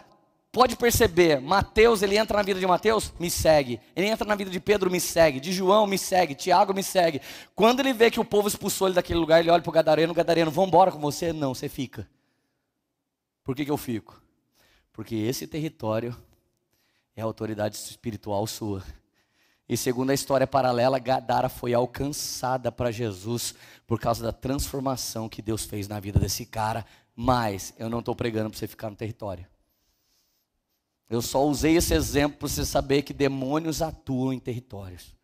S1: pode perceber, Mateus, ele entra na vida de Mateus, me segue. Ele entra na vida de Pedro, me segue. De João, me segue. Tiago, me segue. Quando ele vê que o povo expulsou ele daquele lugar, ele olha para o gadareno, gadareno, vamos embora com você? Não, você fica. Por que, que eu fico? Porque esse território é autoridade espiritual sua. E segundo a história paralela, Gadara foi alcançada para Jesus por causa da transformação que Deus fez na vida desse cara. Mas eu não estou pregando para você ficar no território. Eu só usei esse exemplo para você saber que demônios atuam em territórios.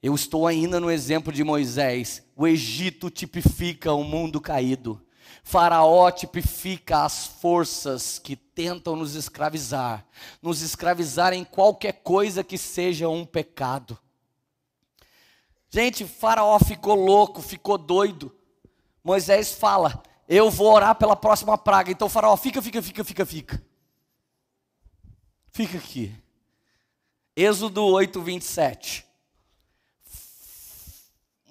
S1: Eu estou ainda no exemplo de Moisés. O Egito tipifica o mundo caído. Faraó tipifica as forças que tentam nos escravizar, nos escravizar em qualquer coisa que seja um pecado. Gente, Faraó ficou louco, ficou doido. Moisés fala: Eu vou orar pela próxima praga. Então, Faraó, fica, fica, fica, fica, fica. Fica aqui. Êxodo 8, 27.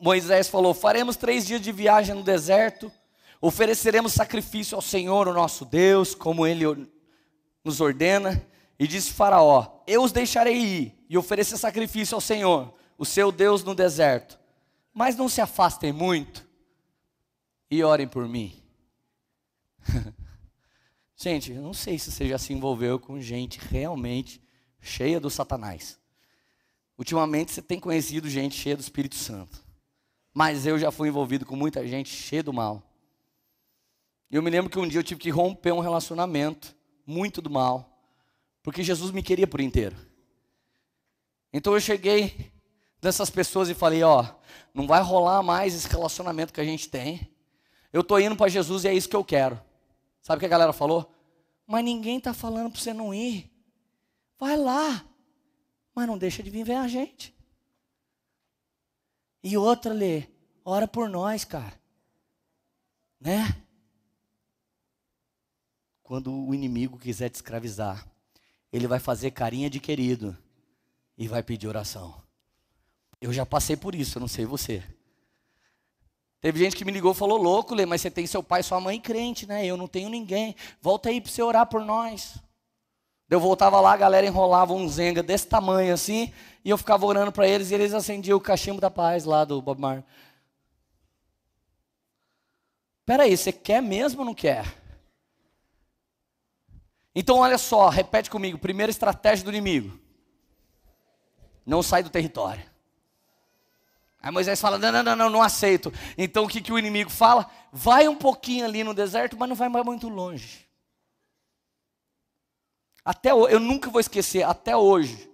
S1: Moisés falou: Faremos três dias de viagem no deserto, ofereceremos sacrifício ao Senhor, o nosso Deus, como ele nos ordena. E disse Faraó: Eu os deixarei ir e oferecer sacrifício ao Senhor, o seu Deus, no deserto. Mas não se afastem muito e orem por mim. Gente, eu não sei se você já se envolveu com gente realmente cheia do Satanás. Ultimamente você tem conhecido gente cheia do Espírito Santo. Mas eu já fui envolvido com muita gente cheia do mal. E eu me lembro que um dia eu tive que romper um relacionamento muito do mal, porque Jesus me queria por inteiro. Então eu cheguei dessas pessoas e falei: Ó, não vai rolar mais esse relacionamento que a gente tem. Eu tô indo para Jesus e é isso que eu quero. Sabe o que a galera falou? Mas ninguém está falando para você não ir. Vai lá. Mas não deixa de vir ver a gente. E outra, Lê, ora por nós, cara. Né? Quando o inimigo quiser te escravizar, ele vai fazer carinha de querido e vai pedir oração. Eu já passei por isso, eu não sei você. Teve gente que me ligou e falou: louco, Lê, mas você tem seu pai e sua mãe crente, né? Eu não tenho ninguém. Volta aí para você orar por nós. Eu voltava lá, a galera enrolava um zenga desse tamanho assim, e eu ficava orando para eles, e eles acendiam o cachimbo da paz lá do Bob Marley. Peraí, você quer mesmo ou não quer? Então olha só, repete comigo, primeira estratégia do inimigo. Não sai do território. Aí Moisés fala: não, não, não, não, não aceito. Então o que, que o inimigo fala? Vai um pouquinho ali no deserto, mas não vai mais muito longe. Até eu nunca vou esquecer, até hoje,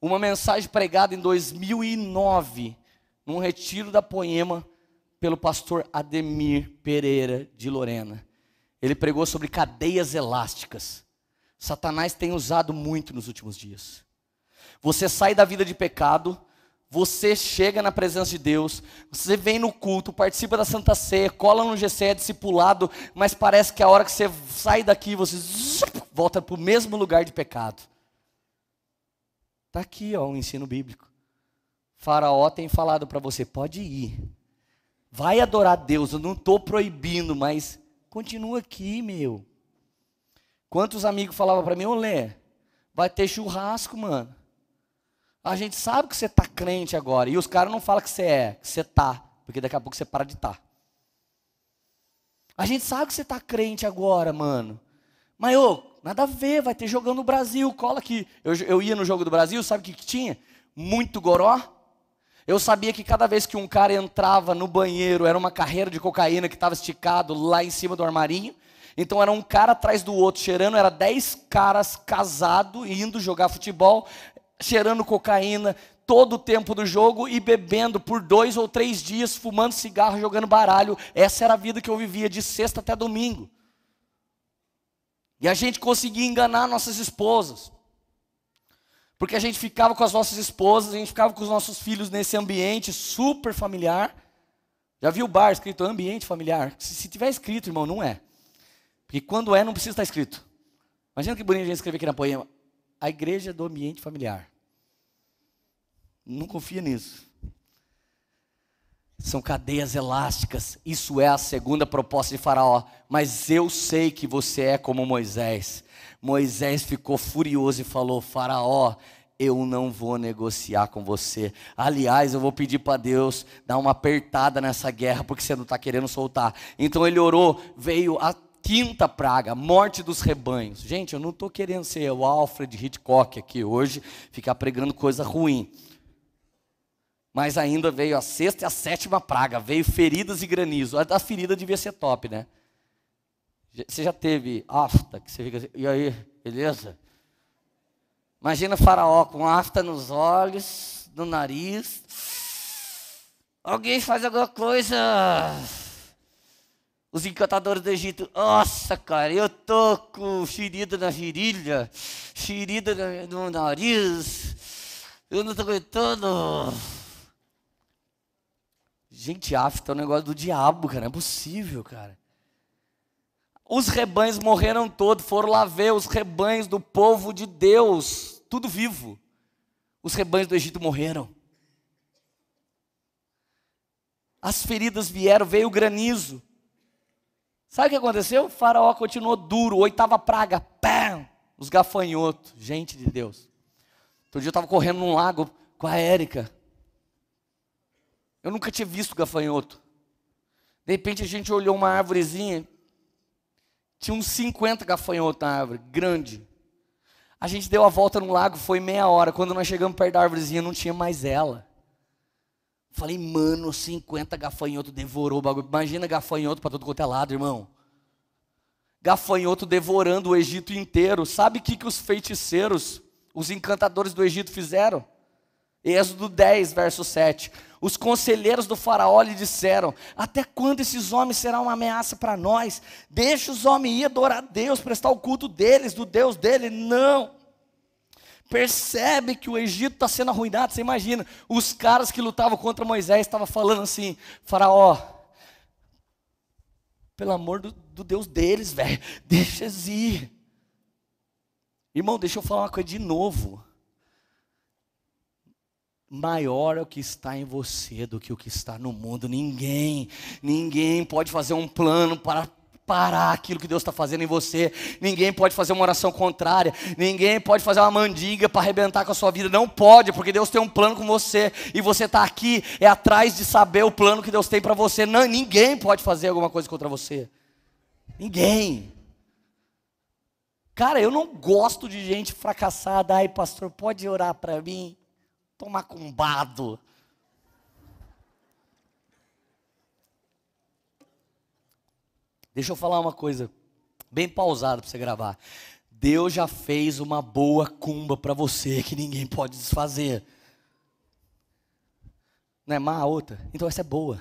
S1: uma mensagem pregada em 2009, num retiro da Poema, pelo pastor Ademir Pereira de Lorena. Ele pregou sobre cadeias elásticas. Satanás tem usado muito nos últimos dias. Você sai da vida de pecado, você chega na presença de Deus, você vem no culto, participa da Santa Ceia, cola no GC, é discipulado, mas parece que a hora que você sai daqui, você volta para o mesmo lugar de pecado. Está aqui ó, o ensino bíblico. Faraó tem falado para você: pode ir, vai adorar Deus, eu não estou proibindo, mas continua aqui, meu. Quantos amigos falavam para mim: olé, vai ter churrasco, mano. A gente sabe que você tá crente agora. E os caras não falam que você é, que você tá. Porque daqui a pouco você para de estar. Tá. A gente sabe que você tá crente agora, mano. Mas, ô, nada a ver, vai ter jogando no Brasil, cola aqui. Eu, eu ia no jogo do Brasil, sabe o que, que tinha? Muito goró. Eu sabia que cada vez que um cara entrava no banheiro, era uma carreira de cocaína que estava esticado lá em cima do armarinho. Então era um cara atrás do outro cheirando, era dez caras casados indo jogar futebol cheirando cocaína todo o tempo do jogo e bebendo por dois ou três dias, fumando cigarro, jogando baralho. Essa era a vida que eu vivia de sexta até domingo. E a gente conseguia enganar nossas esposas. Porque a gente ficava com as nossas esposas, a gente ficava com os nossos filhos nesse ambiente super familiar. Já viu o bar escrito ambiente familiar? Se, se tiver escrito, irmão, não é. Porque quando é, não precisa estar escrito. Imagina que bonito a gente escrever aqui na poema. A igreja do ambiente familiar. Não confia nisso. São cadeias elásticas. Isso é a segunda proposta de Faraó. Mas eu sei que você é como Moisés. Moisés ficou furioso e falou: Faraó, eu não vou negociar com você. Aliás, eu vou pedir para Deus dar uma apertada nessa guerra, porque você não está querendo soltar. Então ele orou, veio a quinta praga, morte dos rebanhos. Gente, eu não estou querendo ser o Alfred Hitchcock aqui hoje, ficar pregando coisa ruim. Mas ainda veio a sexta e a sétima praga, veio feridas e granizo. A da ferida devia ser top, né? Você já teve afta, que você fica assim, e aí, beleza? Imagina faraó com afta nos olhos, no nariz. Alguém faz alguma coisa. Os encantadores do Egito, nossa, cara, eu tô com ferida na virilha, ferida no nariz, eu não tô aguentando. Gente, afta é um negócio do diabo, cara. Não é possível, cara. Os rebanhos morreram todos, foram lá ver os rebanhos do povo de Deus, tudo vivo. Os rebanhos do Egito morreram. As feridas vieram, veio o granizo. Sabe o que aconteceu? O faraó continuou duro, oitava praga, pam! Os gafanhotos, gente de Deus. Outro dia eu estava correndo num lago com a Érica. Eu nunca tinha visto gafanhoto. De repente a gente olhou uma árvorezinha, tinha uns 50 gafanhotos na árvore, grande. A gente deu a volta no lago, foi meia hora. Quando nós chegamos perto da árvorezinha, não tinha mais ela. Falei, mano, 50 gafanhoto devorou o bagulho. Imagina gafanhoto para todo quanto é lado, irmão. Gafanhoto devorando o Egito inteiro. Sabe o que, que os feiticeiros, os encantadores do Egito fizeram? Êxodo 10, verso 7. Os conselheiros do faraó lhe disseram: Até quando esses homens serão uma ameaça para nós? Deixa os homens ir adorar a Deus, prestar o culto deles, do Deus dele. Não. Percebe que o Egito está sendo arruinado. Você imagina, os caras que lutavam contra Moisés estavam falando assim: Faraó, pelo amor do, do Deus deles, velho, deixa eles ir. Irmão, deixa eu falar uma coisa de novo maior é o que está em você do que o que está no mundo. Ninguém, ninguém pode fazer um plano para parar aquilo que Deus está fazendo em você. Ninguém pode fazer uma oração contrária. Ninguém pode fazer uma mandiga para arrebentar com a sua vida. Não pode, porque Deus tem um plano com você e você está aqui é atrás de saber o plano que Deus tem para você. Não, ninguém pode fazer alguma coisa contra você. Ninguém. Cara, eu não gosto de gente fracassada. Ai, pastor, pode orar para mim? tão macumbado. Deixa eu falar uma coisa, bem pausada para você gravar. Deus já fez uma boa cumba para você que ninguém pode desfazer. Não é má a outra? Então essa é boa.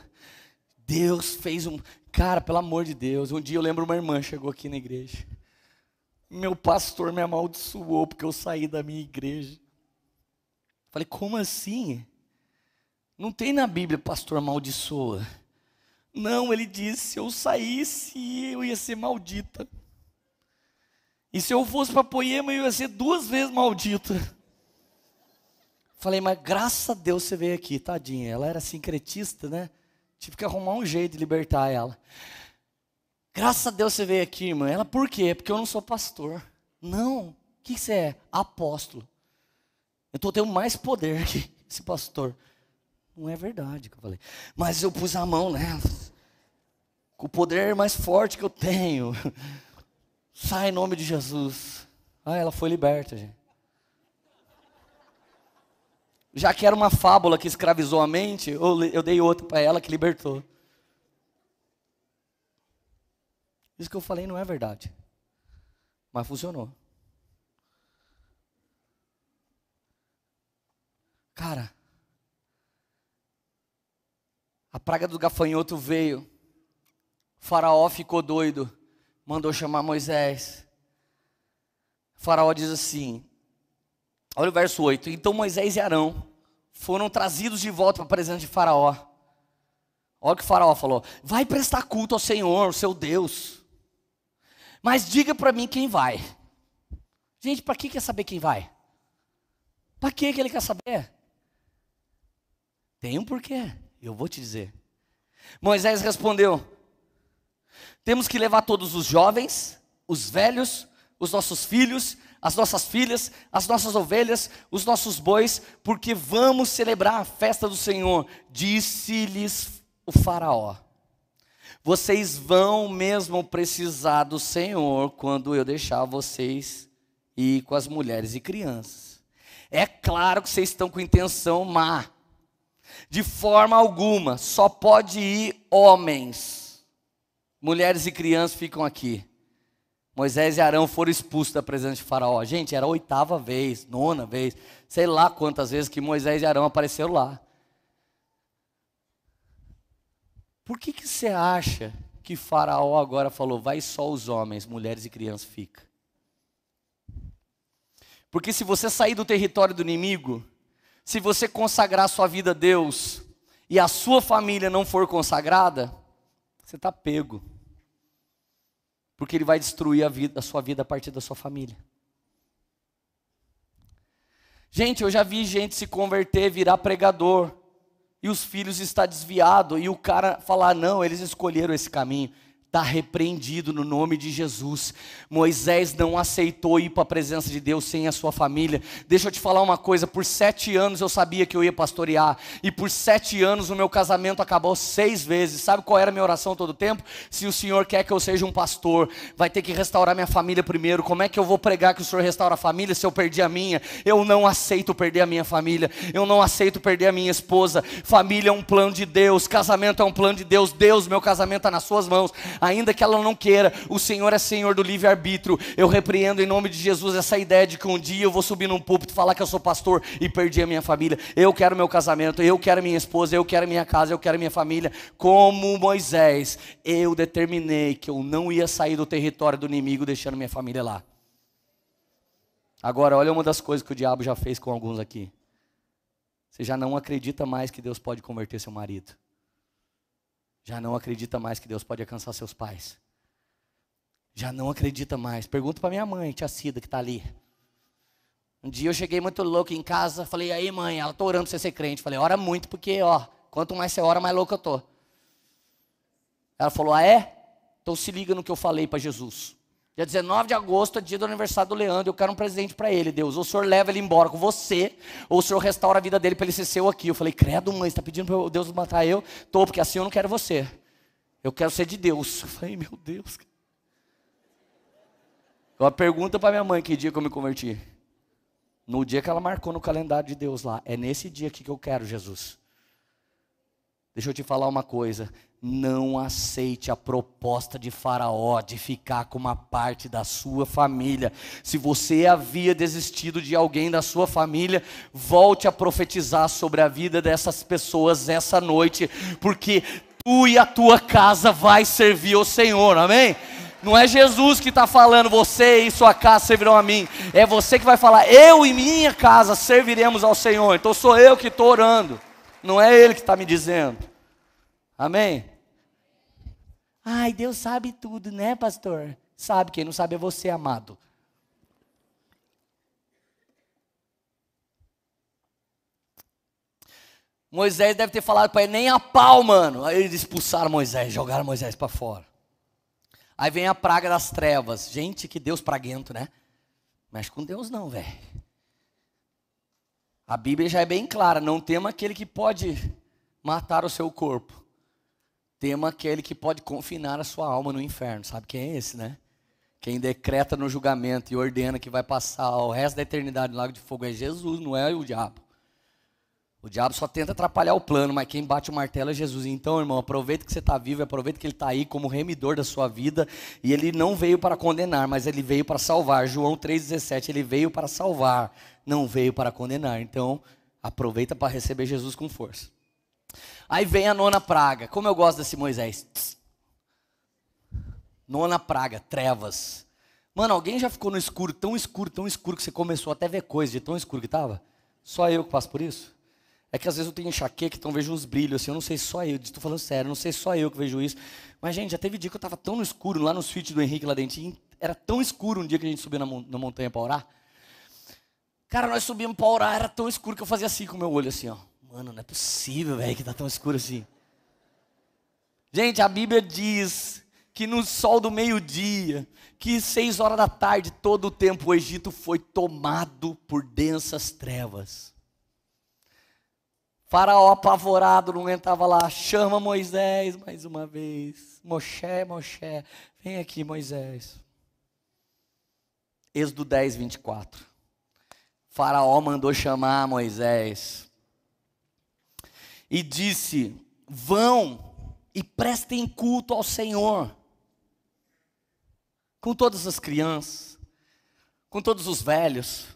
S1: Deus fez um. Cara, pelo amor de Deus, um dia eu lembro uma irmã chegou aqui na igreja. Meu pastor me amaldiçoou porque eu saí da minha igreja. Falei, como assim? Não tem na Bíblia, pastor amaldiçoa. Não, ele disse, se eu saísse, eu ia ser maldita. E se eu fosse para Poema, eu ia ser duas vezes maldita. Falei, mas graças a Deus você veio aqui, tadinha. Ela era sincretista, né? Tive que arrumar um jeito de libertar ela. Graças a Deus você veio aqui, irmã. Ela, por quê? Porque eu não sou pastor. Não. O que, que você é? Apóstolo. Então eu estou tendo mais poder que esse pastor. Não é verdade que eu falei. Mas eu pus a mão nela. Com o poder mais forte que eu tenho. Sai em nome de Jesus. Ah, ela foi liberta, gente. Já que era uma fábula que escravizou a mente, eu dei outra para ela que libertou. Isso que eu falei não é verdade. Mas funcionou. Cara, a praga do gafanhoto veio. O faraó ficou doido, mandou chamar Moisés. O faraó diz assim: Olha o verso 8. Então Moisés e Arão foram trazidos de volta para a presença de Faraó. Olha o que o Faraó falou: Vai prestar culto ao Senhor, ao seu Deus. Mas diga para mim quem vai. Gente, para que quer saber quem vai? Para que ele quer saber? Tem um porquê, eu vou te dizer. Moisés respondeu: Temos que levar todos os jovens, os velhos, os nossos filhos, as nossas filhas, as nossas ovelhas, os nossos bois, porque vamos celebrar a festa do Senhor. Disse-lhes o Faraó: Vocês vão mesmo precisar do Senhor quando eu deixar vocês ir com as mulheres e crianças. É claro que vocês estão com intenção má de forma alguma, só pode ir homens. Mulheres e crianças ficam aqui. Moisés e Arão foram expulsos da presença de Faraó. Gente, era a oitava vez, nona vez, sei lá quantas vezes que Moisés e Arão apareceram lá. Por que, que você acha que Faraó agora falou: vai só os homens, mulheres e crianças fica? Porque se você sair do território do inimigo, se você consagrar sua vida a Deus e a sua família não for consagrada, você está pego. Porque ele vai destruir a, vida, a sua vida a partir da sua família. Gente, eu já vi gente se converter, virar pregador, e os filhos está desviado, e o cara falar: não, eles escolheram esse caminho está repreendido no nome de Jesus. Moisés não aceitou ir para a presença de Deus sem a sua família. Deixa eu te falar uma coisa: por sete anos eu sabia que eu ia pastorear, e por sete anos o meu casamento acabou seis vezes. Sabe qual era a minha oração todo o tempo? Se o Senhor quer que eu seja um pastor, vai ter que restaurar minha família primeiro. Como é que eu vou pregar que o Senhor restaura a família se eu perdi a minha? Eu não aceito perder a minha família, eu não aceito perder a minha esposa. Família é um plano de Deus, casamento é um plano de Deus. Deus, meu casamento está nas suas mãos ainda que ela não queira. O Senhor é Senhor do livre-arbítrio. Eu repreendo em nome de Jesus essa ideia de que um dia eu vou subir num púlpito, falar que eu sou pastor e perdi a minha família. Eu quero meu casamento, eu quero minha esposa, eu quero minha casa, eu quero minha família. Como Moisés, eu determinei que eu não ia sair do território do inimigo deixando minha família lá. Agora, olha uma das coisas que o diabo já fez com alguns aqui. Você já não acredita mais que Deus pode converter seu marido. Já não acredita mais que Deus pode alcançar seus pais. Já não acredita mais. Pergunta para minha mãe, tia Cida, que está ali. Um dia eu cheguei muito louco em casa, falei, aí mãe, ela tô tá orando para você ser crente. Falei, ora muito, porque, ó, quanto mais você ora, mais louco eu tô. Ela falou, ah é? Então se liga no que eu falei para Jesus. Dia 19 de agosto é dia do aniversário do Leandro. Eu quero um presente para ele, Deus. Ou o senhor leva ele embora com você, ou o senhor restaura a vida dele para ele ser seu aqui. Eu falei, credo, mãe, você está pedindo para Deus matar eu? Tô, porque assim eu não quero você. Eu quero ser de Deus. Eu falei, meu Deus. É uma pergunta para minha mãe que dia que eu me converti. No dia que ela marcou no calendário de Deus lá. É nesse dia aqui que eu quero, Jesus. Deixa eu te falar uma coisa não aceite a proposta de Faraó de ficar com uma parte da sua família. Se você havia desistido de alguém da sua família, volte a profetizar sobre a vida dessas pessoas essa noite, porque tu e a tua casa vai servir ao Senhor, amém? Não é Jesus que está falando, você e sua casa servirão a mim. É você que vai falar, eu e minha casa serviremos ao Senhor. Então sou eu que estou orando. Não é Ele que está me dizendo. Amém? Ai, Deus sabe tudo, né, pastor? Sabe, quem não sabe é você, amado. Moisés deve ter falado para ele, nem a pau, mano. Aí eles expulsaram Moisés, jogaram Moisés para fora. Aí vem a praga das trevas. Gente, que Deus praguento, né? Mas com Deus não, velho. A Bíblia já é bem clara: não tema aquele que pode matar o seu corpo, Tema aquele é que pode confinar a sua alma no inferno. Sabe quem é esse, né? Quem decreta no julgamento e ordena que vai passar o resto da eternidade no lago de fogo é Jesus, não é o diabo. O diabo só tenta atrapalhar o plano, mas quem bate o martelo é Jesus. Então, irmão, aproveita que você está vivo, aproveita que ele está aí como remidor da sua vida. E ele não veio para condenar, mas ele veio para salvar. João 3,17, ele veio para salvar, não veio para condenar. Então, aproveita para receber Jesus com força. Aí vem a nona praga. Como eu gosto desse Moisés. Nona praga, trevas. Mano, alguém já ficou no escuro, tão escuro, tão escuro, que você começou até a ver coisa de tão escuro que estava? Só eu que passo por isso? É que às vezes eu tenho enxaqueca, então vejo uns brilhos, assim, eu não sei só eu, estou falando sério, não sei só eu que vejo isso. Mas, gente, já teve dia que eu estava tão no escuro, lá no suíte do Henrique, lá dentro, era tão escuro um dia que a gente subiu na, na montanha para orar. Cara, nós subimos para orar, era tão escuro que eu fazia assim com o meu olho, assim, ó. Mano, não é possível, velho, que tá tão escuro assim. Gente, a Bíblia diz que no sol do meio-dia, que seis horas da tarde, todo o tempo o Egito foi tomado por densas trevas. Faraó apavorado não entrava lá, chama Moisés mais uma vez. Moxé, Moxé, vem aqui, Moisés. Êxodo 10, 24. Faraó mandou chamar Moisés e disse: Vão e prestem culto ao Senhor. Com todas as crianças, com todos os velhos.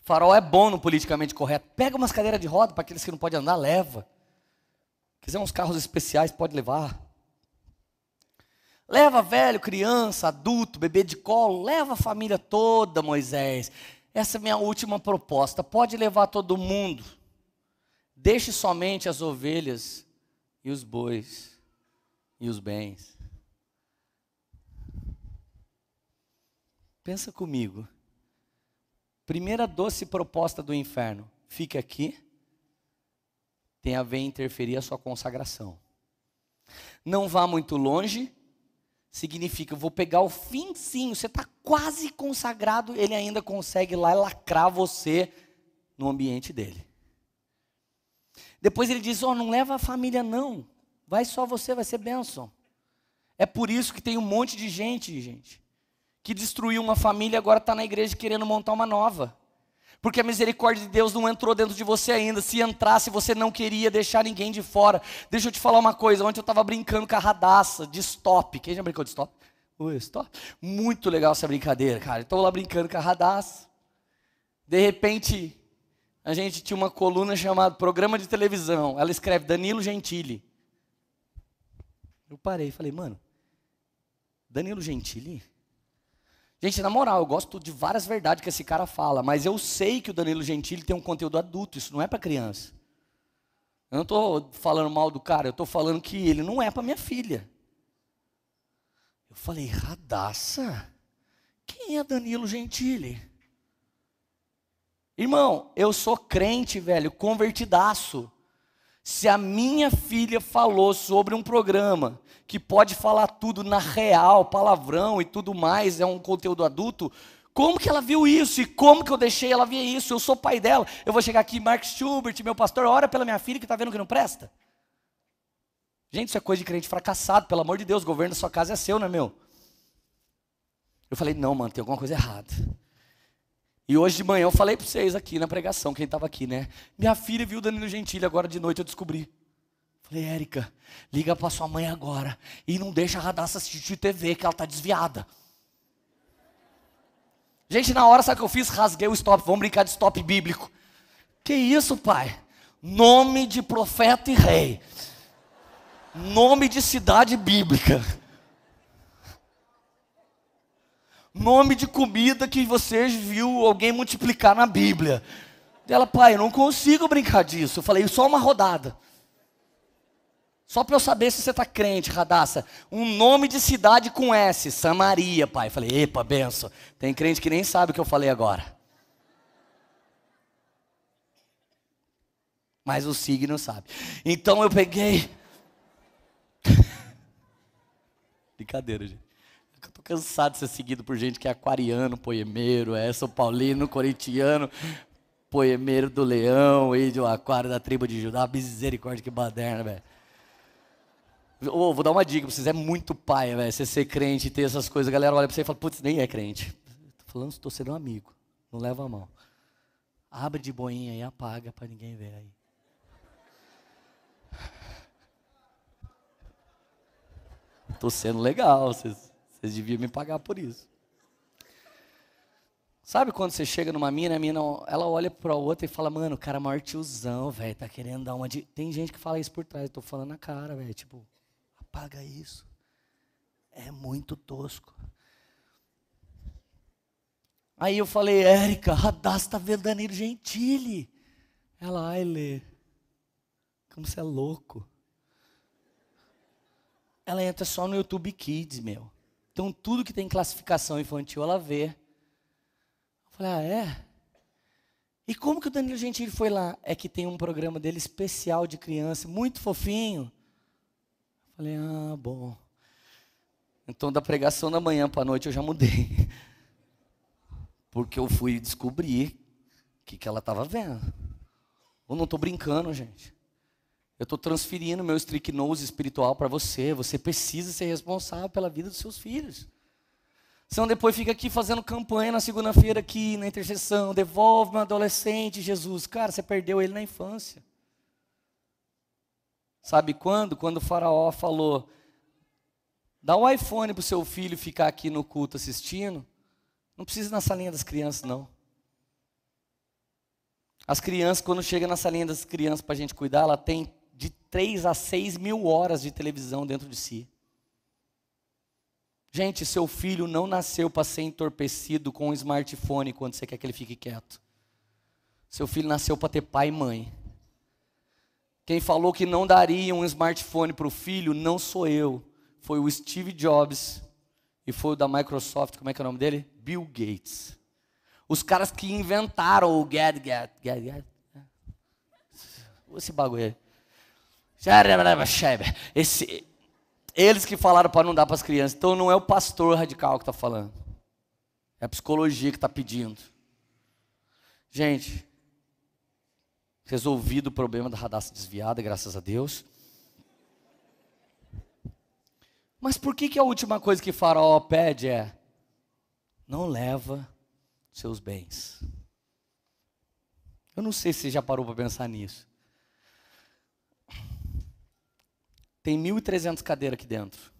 S1: farol é bom no politicamente correto. Pega umas cadeiras de roda para aqueles que não podem andar, leva. Quiser uns carros especiais, pode levar. Leva velho, criança, adulto, bebê de colo, leva a família toda, Moisés. Essa é a minha última proposta. Pode levar todo mundo. Deixe somente as ovelhas e os bois e os bens. Pensa comigo. Primeira doce proposta do inferno: fique aqui. Tem a ver interferir a sua consagração. Não vá muito longe. Significa, eu vou pegar o finzinho. Você está quase consagrado, ele ainda consegue lá lacrar você no ambiente dele. Depois ele diz: "Ó, oh, não leva a família não. Vai só você, vai ser bênção". É por isso que tem um monte de gente, gente, que destruiu uma família e agora está na igreja querendo montar uma nova. Porque a misericórdia de Deus não entrou dentro de você ainda. Se entrasse, você não queria deixar ninguém de fora. Deixa eu te falar uma coisa. Ontem eu estava brincando com a radaça de stop. Quem já brincou de stop? O stop. Muito legal essa brincadeira, cara. Estou lá brincando com a radaça. De repente, a gente tinha uma coluna chamada Programa de Televisão. Ela escreve Danilo Gentili. Eu parei e falei, mano, Danilo Gentili? Gente, na moral, eu gosto de várias verdades que esse cara fala, mas eu sei que o Danilo Gentili tem um conteúdo adulto, isso não é para criança. Eu não estou falando mal do cara, eu estou falando que ele não é para minha filha. Eu falei, radaça? Quem é Danilo Gentili? Irmão, eu sou crente, velho, convertidaço. Se a minha filha falou sobre um programa que pode falar tudo na real, palavrão e tudo mais, é um conteúdo adulto, como que ela viu isso? E como que eu deixei ela ver isso? Eu sou pai dela. Eu vou chegar aqui, Mark Schubert, meu pastor, ora pela minha filha que está vendo que não presta. Gente, isso é coisa de crente fracassado, pelo amor de Deus, o governo da sua casa é seu, não é meu? Eu falei, não, mano, tem alguma coisa errada. E hoje de manhã eu falei para vocês aqui na pregação, quem estava aqui, né? Minha filha viu Danilo Gentili, agora de noite eu descobri. Falei, Érica, liga para sua mãe agora e não deixa a Radassa assistir TV, que ela tá desviada. Gente, na hora, sabe o que eu fiz? Rasguei o stop, vamos brincar de stop bíblico. Que isso, pai? Nome de profeta e rei. Nome de cidade bíblica. nome de comida que você viu alguém multiplicar na Bíblia. Ela, pai, eu não consigo brincar disso. Eu falei, só uma rodada. Só para eu saber se você está crente, radaça. Um nome de cidade com S, Samaria, pai. Eu falei, epa, benção. Tem crente que nem sabe o que eu falei agora. Mas o signo sabe. Então eu peguei. Brincadeira, gente cansado de ser seguido por gente que é aquariano, poemeiro, é São Paulino, corintiano, poemeiro do leão, do aquário da tribo de Judá. Misericórdia, que baderna, velho. Oh, vou dar uma dica pra vocês, é muito pai, velho. Você ser crente e ter essas coisas, a galera olha pra você e fala, putz, nem é crente. Tô falando, estou sendo um amigo. Não leva a mão. Abre de boinha e apaga para ninguém ver aí. Tô sendo legal, vocês. Vocês deviam me pagar por isso. Sabe quando você chega numa mina, a mina ela olha pra outra e fala, mano, o cara é maior tiozão, velho, tá querendo dar uma de. Tem gente que fala isso por trás, eu tô falando na cara, velho. Tipo, apaga isso. É muito tosco. Aí eu falei, Érica, Radassa tá vendo Danilo Gentili. Ela, ai, Lê, como você é louco. Ela entra só no YouTube Kids, meu. Então, tudo que tem classificação infantil, ela vê. Eu falei, ah, é? E como que o Danilo Gentili foi lá? É que tem um programa dele especial de criança, muito fofinho. Eu falei, ah, bom. Então, da pregação da manhã para a noite, eu já mudei. Porque eu fui descobrir o que, que ela estava vendo. Eu não estou brincando, gente. Eu estou transferindo meu estricnose espiritual para você. Você precisa ser responsável pela vida dos seus filhos. Senão depois fica aqui fazendo campanha na segunda-feira aqui na intercessão. Devolve meu adolescente, Jesus. Cara, você perdeu ele na infância. Sabe quando? Quando o faraó falou, dá o um iPhone para o seu filho ficar aqui no culto assistindo. Não precisa ir na salinha das crianças, não. As crianças, quando chega na salinha das crianças para a gente cuidar, ela tem de 3 a 6 mil horas de televisão dentro de si. Gente, seu filho não nasceu para ser entorpecido com um smartphone quando você quer que ele fique quieto. Seu filho nasceu para ter pai e mãe. Quem falou que não daria um smartphone para o filho não sou eu, foi o Steve Jobs e foi o da Microsoft, como é que é o nome dele? Bill Gates. Os caras que inventaram o Gadget, Gadget, esse bagulho aí. Esse, eles que falaram para não dar para as crianças. Então não é o pastor radical que está falando. É a psicologia que está pedindo. Gente, resolvido o problema da radassa desviada, graças a Deus. Mas por que, que a última coisa que Faraó pede é: não leva seus bens? Eu não sei se você já parou para pensar nisso. Tem 1.300 cadeiras aqui dentro.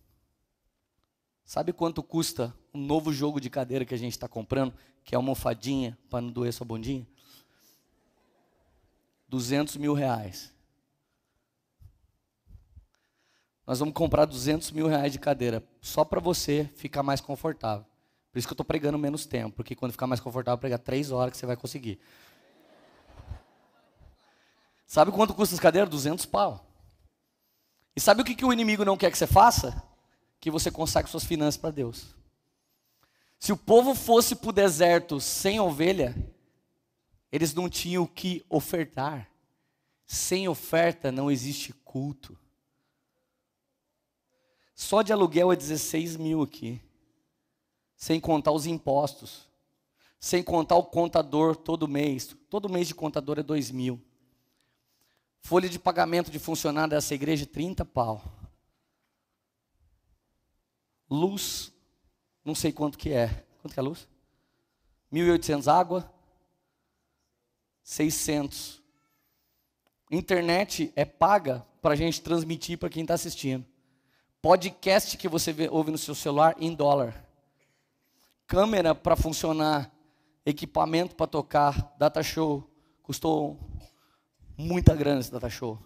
S1: Sabe quanto custa um novo jogo de cadeira que a gente está comprando? Que é uma almofadinha para não doer sua bundinha? 200 mil reais. Nós vamos comprar 200 mil reais de cadeira só para você ficar mais confortável. Por isso que eu estou pregando menos tempo, porque quando ficar mais confortável, pregar três horas que você vai conseguir. Sabe quanto custa as cadeiras? 200 pau. E sabe o que, que o inimigo não quer que você faça? Que você consagre suas finanças para Deus. Se o povo fosse para o deserto sem ovelha, eles não tinham o que ofertar. Sem oferta não existe culto. Só de aluguel é 16 mil aqui. Sem contar os impostos. Sem contar o contador todo mês. Todo mês de contador é 2 mil. Folha de pagamento de funcionário dessa igreja, 30 pau. Luz, não sei quanto que é. Quanto que é a luz? 1.800 água. 600. Internet é paga para a gente transmitir para quem está assistindo. Podcast que você vê, ouve no seu celular em dólar. Câmera para funcionar. Equipamento para tocar. Data show. Custou Muita grana esse data show.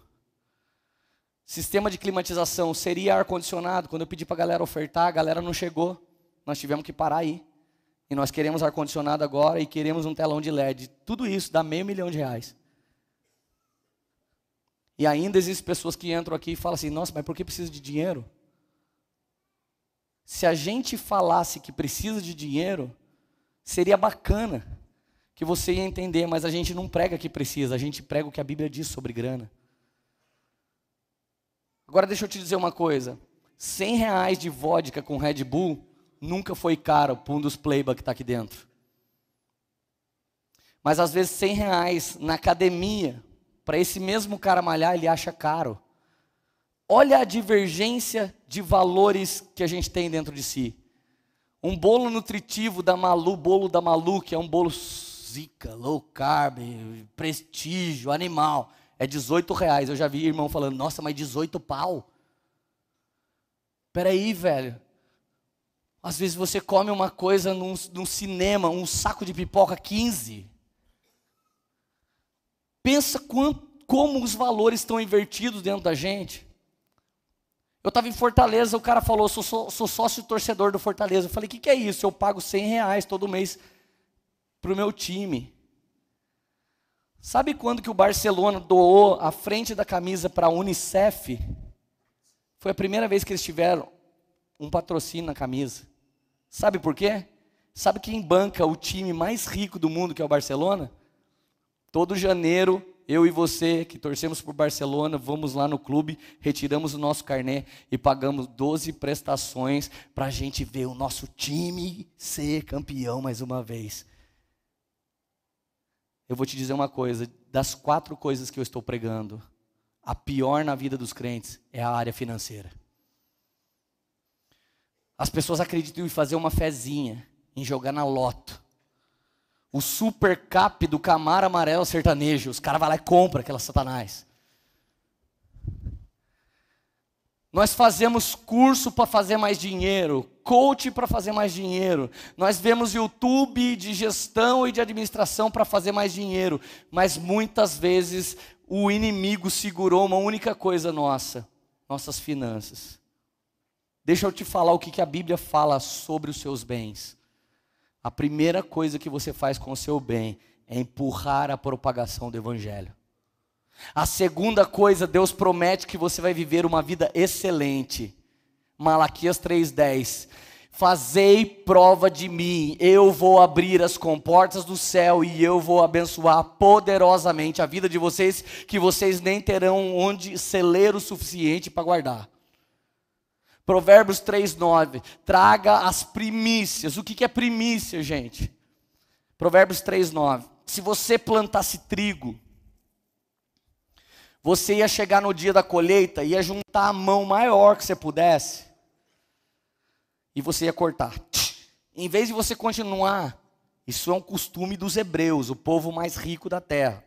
S1: Sistema de climatização seria ar-condicionado. Quando eu pedi para a galera ofertar, a galera não chegou. Nós tivemos que parar aí. E nós queremos ar-condicionado agora e queremos um telão de LED. Tudo isso dá meio milhão de reais. E ainda existem pessoas que entram aqui e falam assim: nossa, mas por que precisa de dinheiro? Se a gente falasse que precisa de dinheiro, seria bacana que você ia entender, mas a gente não prega que precisa, a gente prega o que a Bíblia diz sobre grana. Agora deixa eu te dizer uma coisa: 100 reais de vodka com Red Bull nunca foi caro para um dos playboys que está aqui dentro. Mas às vezes 100 reais na academia, para esse mesmo cara malhar, ele acha caro. Olha a divergência de valores que a gente tem dentro de si. Um bolo nutritivo da Malu, bolo da Malu, que é um bolo zica, low carb, prestígio, animal. É 18 reais. Eu já vi irmão falando, nossa, mas 18 pau? Peraí, velho. Às vezes você come uma coisa num, num cinema, um saco de pipoca, 15. Pensa quanto, como os valores estão invertidos dentro da gente. Eu estava em Fortaleza, o cara falou, sou, sou, sou sócio torcedor do Fortaleza. Eu falei, o que, que é isso? Eu pago 100 reais todo mês para o meu time. Sabe quando que o Barcelona doou a frente da camisa para a Unicef? Foi a primeira vez que eles tiveram um patrocínio na camisa. Sabe por quê? Sabe quem banca o time mais rico do mundo, que é o Barcelona? Todo janeiro, eu e você que torcemos por Barcelona, vamos lá no clube, retiramos o nosso carnet e pagamos 12 prestações para a gente ver o nosso time ser campeão mais uma vez. Eu vou te dizer uma coisa: das quatro coisas que eu estou pregando, a pior na vida dos crentes é a área financeira. As pessoas acreditam em fazer uma fezinha, em jogar na loto. O super cap do camar amarelo sertanejo, os caras vão lá e compram aquela satanás. Nós fazemos curso para fazer mais dinheiro, coach para fazer mais dinheiro. Nós vemos YouTube de gestão e de administração para fazer mais dinheiro, mas muitas vezes o inimigo segurou uma única coisa nossa: nossas finanças. Deixa eu te falar o que, que a Bíblia fala sobre os seus bens. A primeira coisa que você faz com o seu bem é empurrar a propagação do Evangelho. A segunda coisa, Deus promete que você vai viver uma vida excelente. Malaquias 3:10. Fazei prova de mim, eu vou abrir as comportas do céu e eu vou abençoar poderosamente a vida de vocês, que vocês nem terão onde celeiro suficiente para guardar. Provérbios 3,9: traga as primícias. O que, que é primícia, gente? Provérbios 3,9: se você plantasse trigo, você ia chegar no dia da colheita, ia juntar a mão maior que você pudesse, e você ia cortar. Em vez de você continuar, isso é um costume dos hebreus, o povo mais rico da terra.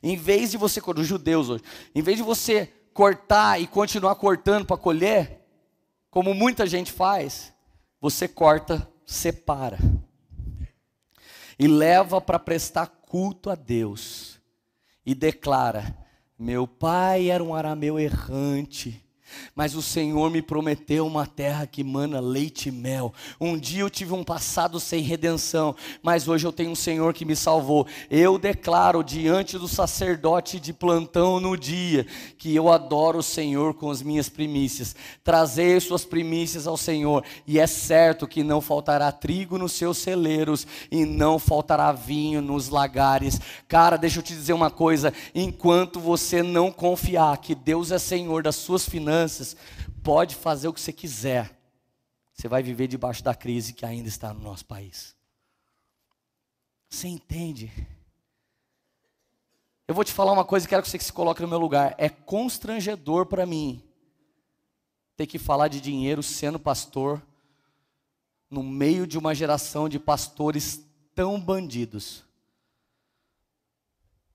S1: Em vez de você, os judeus hoje, em vez de você cortar e continuar cortando para colher, como muita gente faz, você corta, separa e leva para prestar culto a Deus e declara: meu pai era um arameu errante, mas o Senhor me prometeu uma terra que mana leite e mel. Um dia eu tive um passado sem redenção, mas hoje eu tenho um Senhor que me salvou. Eu declaro diante do sacerdote de plantão no dia que eu adoro o Senhor com as minhas primícias. Trazei suas primícias ao Senhor, e é certo que não faltará trigo nos seus celeiros e não faltará vinho nos lagares. Cara, deixa eu te dizer uma coisa, enquanto você não confiar que Deus é Senhor das suas finanças, finanças, pode fazer o que você quiser. Você vai viver debaixo da crise que ainda está no nosso país. Você entende? Eu vou te falar uma coisa e quero que você se coloque no meu lugar. É constrangedor para mim ter que falar de dinheiro sendo pastor no meio de uma geração de pastores tão bandidos.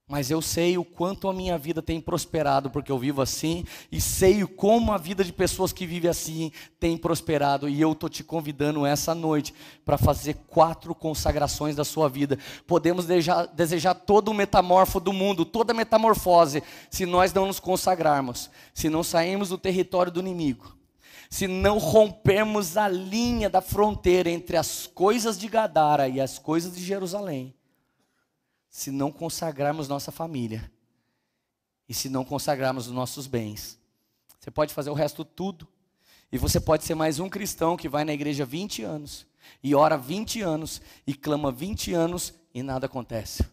S1: Mas eu sei o quanto a minha vida tem prosperado porque eu vivo assim, e sei como a vida de pessoas que vivem assim tem prosperado, e eu estou te convidando essa noite para fazer quatro consagrações da sua vida. Podemos desejar, desejar todo o metamorfo do mundo, toda a metamorfose, se nós não nos consagrarmos, se não sairmos do território do inimigo, se não rompermos a linha da fronteira entre as coisas de Gadara e as coisas de Jerusalém se não consagrarmos nossa família e se não consagrarmos os nossos bens. Você pode fazer o resto tudo e você pode ser mais um cristão que vai na igreja 20 anos e ora 20 anos e clama 20 anos e nada acontece.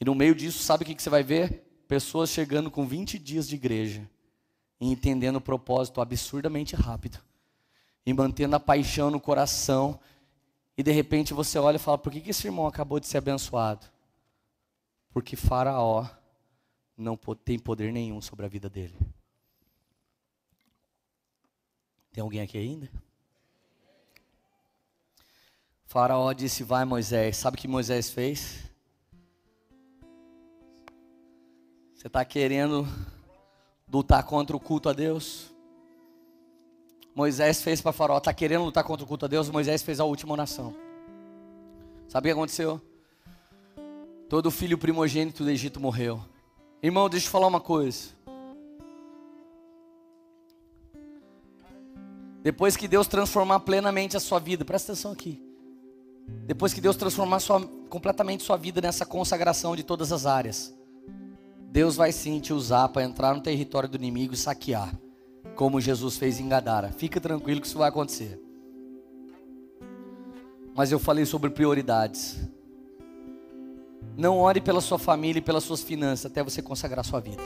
S1: E no meio disso, sabe o que, você vai ver? Pessoas chegando com 20 dias de igreja e entendendo o propósito absurdamente rápido e mantendo a paixão no coração e de repente você olha e fala: por que, esse irmão acabou de ser abençoado? Porque Faraó não tem poder nenhum sobre a vida dele. Tem alguém aqui ainda? Faraó disse: Vai, Moisés. Sabe o que Moisés fez? Você está querendo lutar contra o culto a Deus? Moisés fez para Faraó, está querendo lutar contra o culto a Deus, Moisés fez a última oração. Sabe o que aconteceu? Todo filho primogênito do Egito morreu. Irmão, deixa eu falar uma coisa. Depois que Deus transformar plenamente a sua vida, presta atenção aqui. Depois que Deus transformar sua, completamente sua vida nessa consagração de todas as áreas, Deus vai sim te usar para entrar no território do inimigo e saquear como Jesus fez em Gadara. Fica tranquilo que isso vai acontecer. Mas eu falei sobre prioridades. Não ore pela sua família e pelas suas finanças até você consagrar sua vida.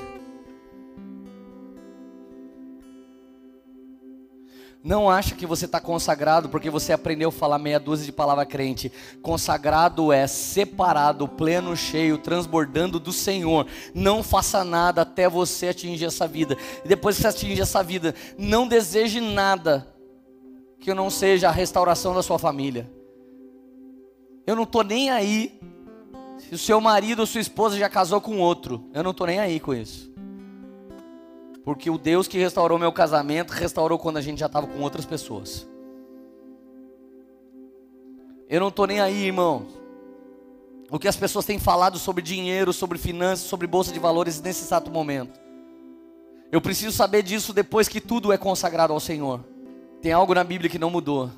S1: Não acha que você está consagrado porque você aprendeu a falar meia dúzia de palavra crente. Consagrado é separado, pleno, cheio, transbordando do Senhor. Não faça nada até você atingir essa vida. E depois que você atinge essa vida, não deseje nada que não seja a restauração da sua família. Eu não estou nem aí se o seu marido ou sua esposa já casou com outro. Eu não estou nem aí com isso. Porque o Deus que restaurou meu casamento restaurou quando a gente já estava com outras pessoas. Eu não estou nem aí, irmão. O que as pessoas têm falado sobre dinheiro, sobre finanças, sobre bolsa de valores nesse exato momento. Eu preciso saber disso depois que tudo é consagrado ao Senhor. Tem algo na Bíblia que não mudou.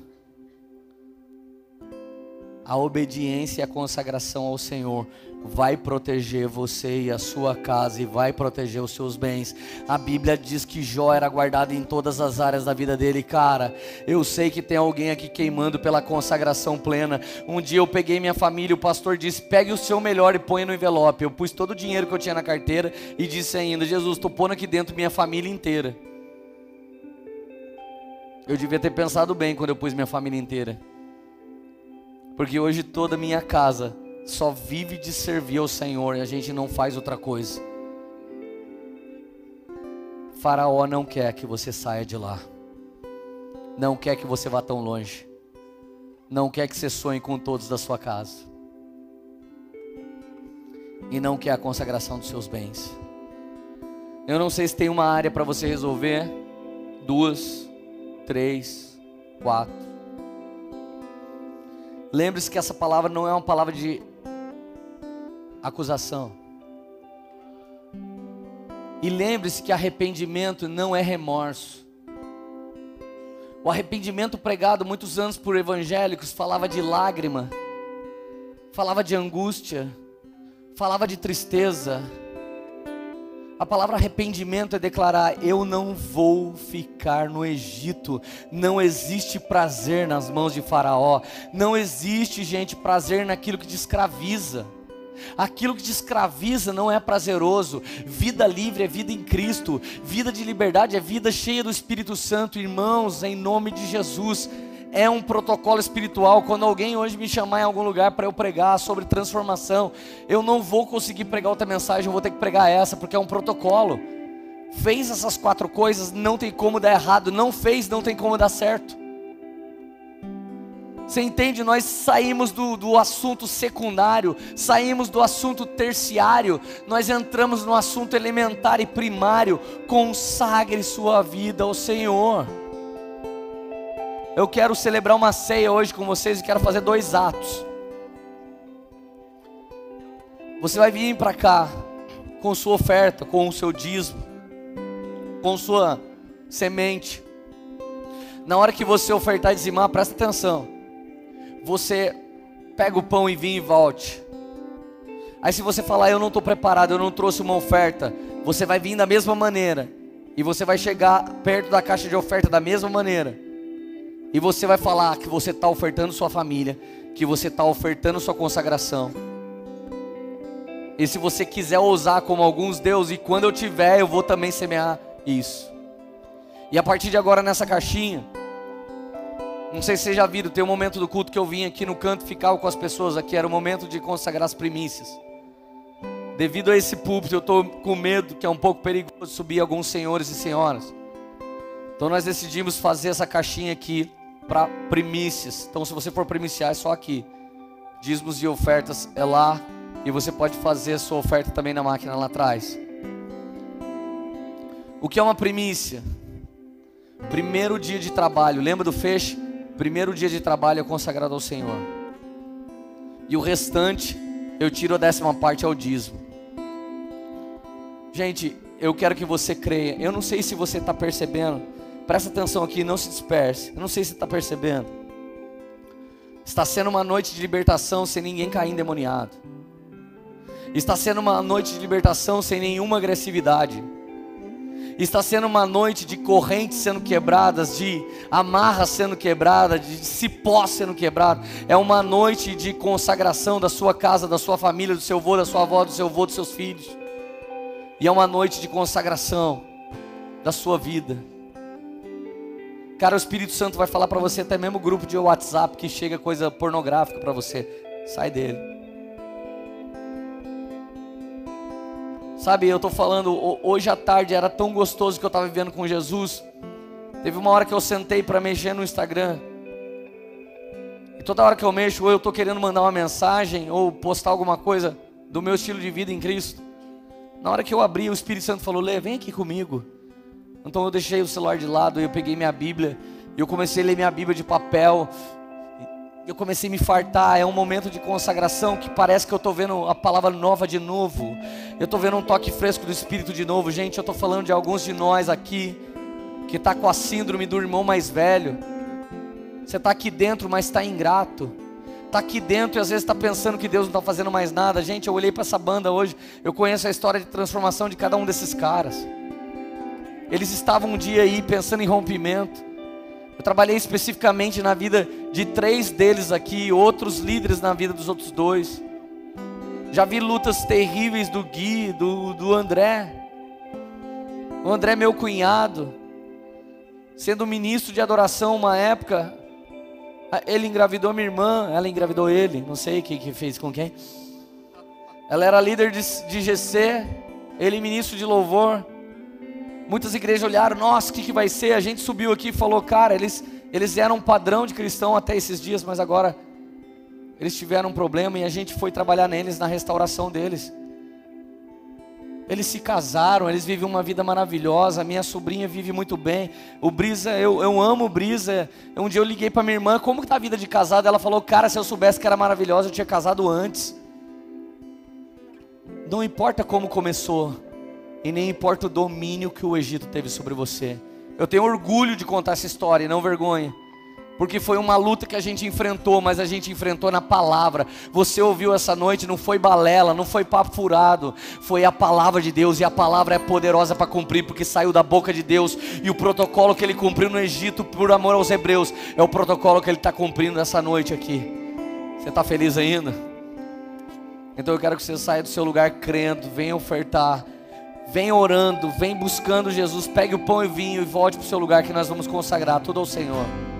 S1: A obediência e a consagração ao Senhor vai proteger você e a sua casa e vai proteger os seus bens. A Bíblia diz que Jó era guardado em todas as áreas da vida dele. Cara, eu sei que tem alguém aqui queimando pela consagração plena. Um dia eu peguei minha família, o pastor disse: "Pegue o seu melhor e põe no envelope". Eu pus todo o dinheiro que eu tinha na carteira e disse ainda: "Jesus, estou pondo aqui dentro minha família inteira". Eu devia ter pensado bem quando eu pus minha família inteira. Porque hoje toda minha casa só vive de servir ao Senhor e a gente não faz outra coisa. Faraó não quer que você saia de lá, não quer que você vá tão longe, não quer que você sonhe com todos da sua casa, e não quer a consagração dos seus bens. Eu não sei se tem uma área para você resolver, duas, três, quatro. Lembre-se que essa palavra não é uma palavra de acusação. E lembre-se que arrependimento não é remorso. O arrependimento pregado muitos anos por evangélicos falava de lágrima, falava de angústia, falava de tristeza. A palavra arrependimento é declarar: eu não vou ficar no Egito. Não existe prazer nas mãos de Faraó. Não existe, gente, prazer naquilo que te escraviza. Aquilo que te escraviza não é prazeroso. Vida livre é vida em Cristo. Vida de liberdade é vida cheia do Espírito Santo. Irmãos, em nome de Jesus é um protocolo espiritual. Quando alguém hoje me chamar em algum lugar para eu pregar sobre transformação, eu não vou conseguir pregar outra mensagem, eu vou ter que pregar essa, porque é um protocolo. Fez essas quatro coisas, não tem como dar errado. Não fez, não tem como dar certo. Você entende? Nós saímos do, do assunto secundário, saímos do assunto terciário, nós entramos no assunto elementar e primário. Consagre sua vida ao Senhor. Eu quero celebrar uma ceia hoje com vocês e quero fazer dois atos. Você vai vir para cá com sua oferta, com o seu dízimo, com sua semente. Na hora que você ofertar e dizimar, presta atenção você pega o pão e vinha e volte. Aí se você falar, eu não estou preparado, eu não trouxe uma oferta, você vai vir da mesma maneira. E você vai chegar perto da caixa de oferta da mesma maneira. E você vai falar que você está ofertando sua família, que você está ofertando sua consagração. E se você quiser ousar como alguns deuses, e quando eu tiver, eu vou também semear isso. E a partir de agora nessa caixinha, não sei se vocês já viram, tem um momento do culto que eu vim aqui no canto e ficava com as pessoas aqui, era o momento de consagrar as primícias. Devido a esse púlpito, eu estou com medo, que é um pouco perigoso, subir alguns senhores e senhoras. Então nós decidimos fazer essa caixinha aqui para primícias. Então se você for primiciar, é só aqui. Dízimos e ofertas é lá. E você pode fazer a sua oferta também na máquina lá atrás. O que é uma primícia? Primeiro dia de trabalho, lembra do feixe? primeiro dia de trabalho é consagrado ao Senhor. E o restante, eu tiro a décima parte ao é dízimo. Gente, eu quero que você creia. Eu não sei se você está percebendo. Presta atenção aqui, não se disperse. Eu não sei se está percebendo. Está sendo uma noite de libertação sem ninguém cair endemoniado. Está sendo uma noite de libertação sem nenhuma agressividade. Está sendo uma noite de correntes sendo quebradas, de amarras sendo quebradas, de cipó sendo quebrado. É uma noite de consagração da sua casa, da sua família, do seu avô, da sua avó, do seu avô, dos seus filhos. E é uma noite de consagração da sua vida. Cara, o Espírito Santo vai falar para você, até mesmo grupo de WhatsApp que chega coisa pornográfica para você. Sai dele. Sabe, eu estou falando, hoje à tarde era tão gostoso que eu estava vivendo com Jesus. Teve uma hora que eu sentei para mexer no Instagram. E toda hora que eu mexo, ou eu estou querendo mandar uma mensagem, ou postar alguma coisa do meu estilo de vida em Cristo. Na hora que eu abri, o Espírito Santo falou: Lê, vem aqui comigo. Então eu deixei o celular de lado, eu peguei minha Bíblia, e eu comecei a ler minha Bíblia de papel, eu comecei a me fartar. É um momento de consagração que parece que eu estou vendo a palavra nova de novo. Eu estou vendo um toque fresco do Espírito de novo. Gente, eu estou falando de alguns de nós aqui que está com a síndrome do irmão mais velho. Você está aqui dentro, mas está ingrato. Está aqui dentro e às vezes está pensando que Deus não está fazendo mais nada. Gente, eu olhei para essa banda hoje. Eu conheço a história de transformação de cada um desses caras. Eles estavam um dia aí pensando em rompimento. Eu trabalhei especificamente na vida de três deles aqui, outros líderes na vida dos outros dois. Já vi lutas terríveis do Gui, do, do André. O André, é meu cunhado, sendo ministro de adoração uma época, ele engravidou minha irmã, ela engravidou ele, não sei o que, que fez com quem. Ela era líder de, de GC, ele ministro de louvor. Muitas igrejas olharam, nossa, o que, que vai ser? A gente subiu aqui e falou, cara, eles, eles eram um padrão de cristão até esses dias, mas agora eles tiveram um problema e a gente foi trabalhar neles, na restauração deles. Eles se casaram, eles vivem uma vida maravilhosa. minha sobrinha vive muito bem. O Brisa, eu, eu amo o Brisa. Um dia eu liguei para minha irmã, como está a vida de casado? Ela falou, cara, se eu soubesse que era maravilhosa, eu tinha casado antes. Não importa como começou e nem importa o domínio que o Egito teve sobre você. Eu tenho orgulho de contar essa história, e não vergonha. Porque foi uma luta que a gente enfrentou, mas a gente enfrentou na palavra. Você ouviu essa noite, não foi balela, não foi papo furado, foi a palavra de Deus e a palavra é poderosa para cumprir, porque saiu da boca de Deus. E o protocolo que ele cumpriu no Egito por amor aos hebreus é o protocolo que ele está cumprindo essa noite aqui. Você está feliz ainda? Então eu quero que você saia do seu lugar crendo, venha ofertar Vem orando, vem buscando Jesus. Pegue o pão e o vinho e volte para o seu lugar que nós vamos consagrar tudo ao Senhor.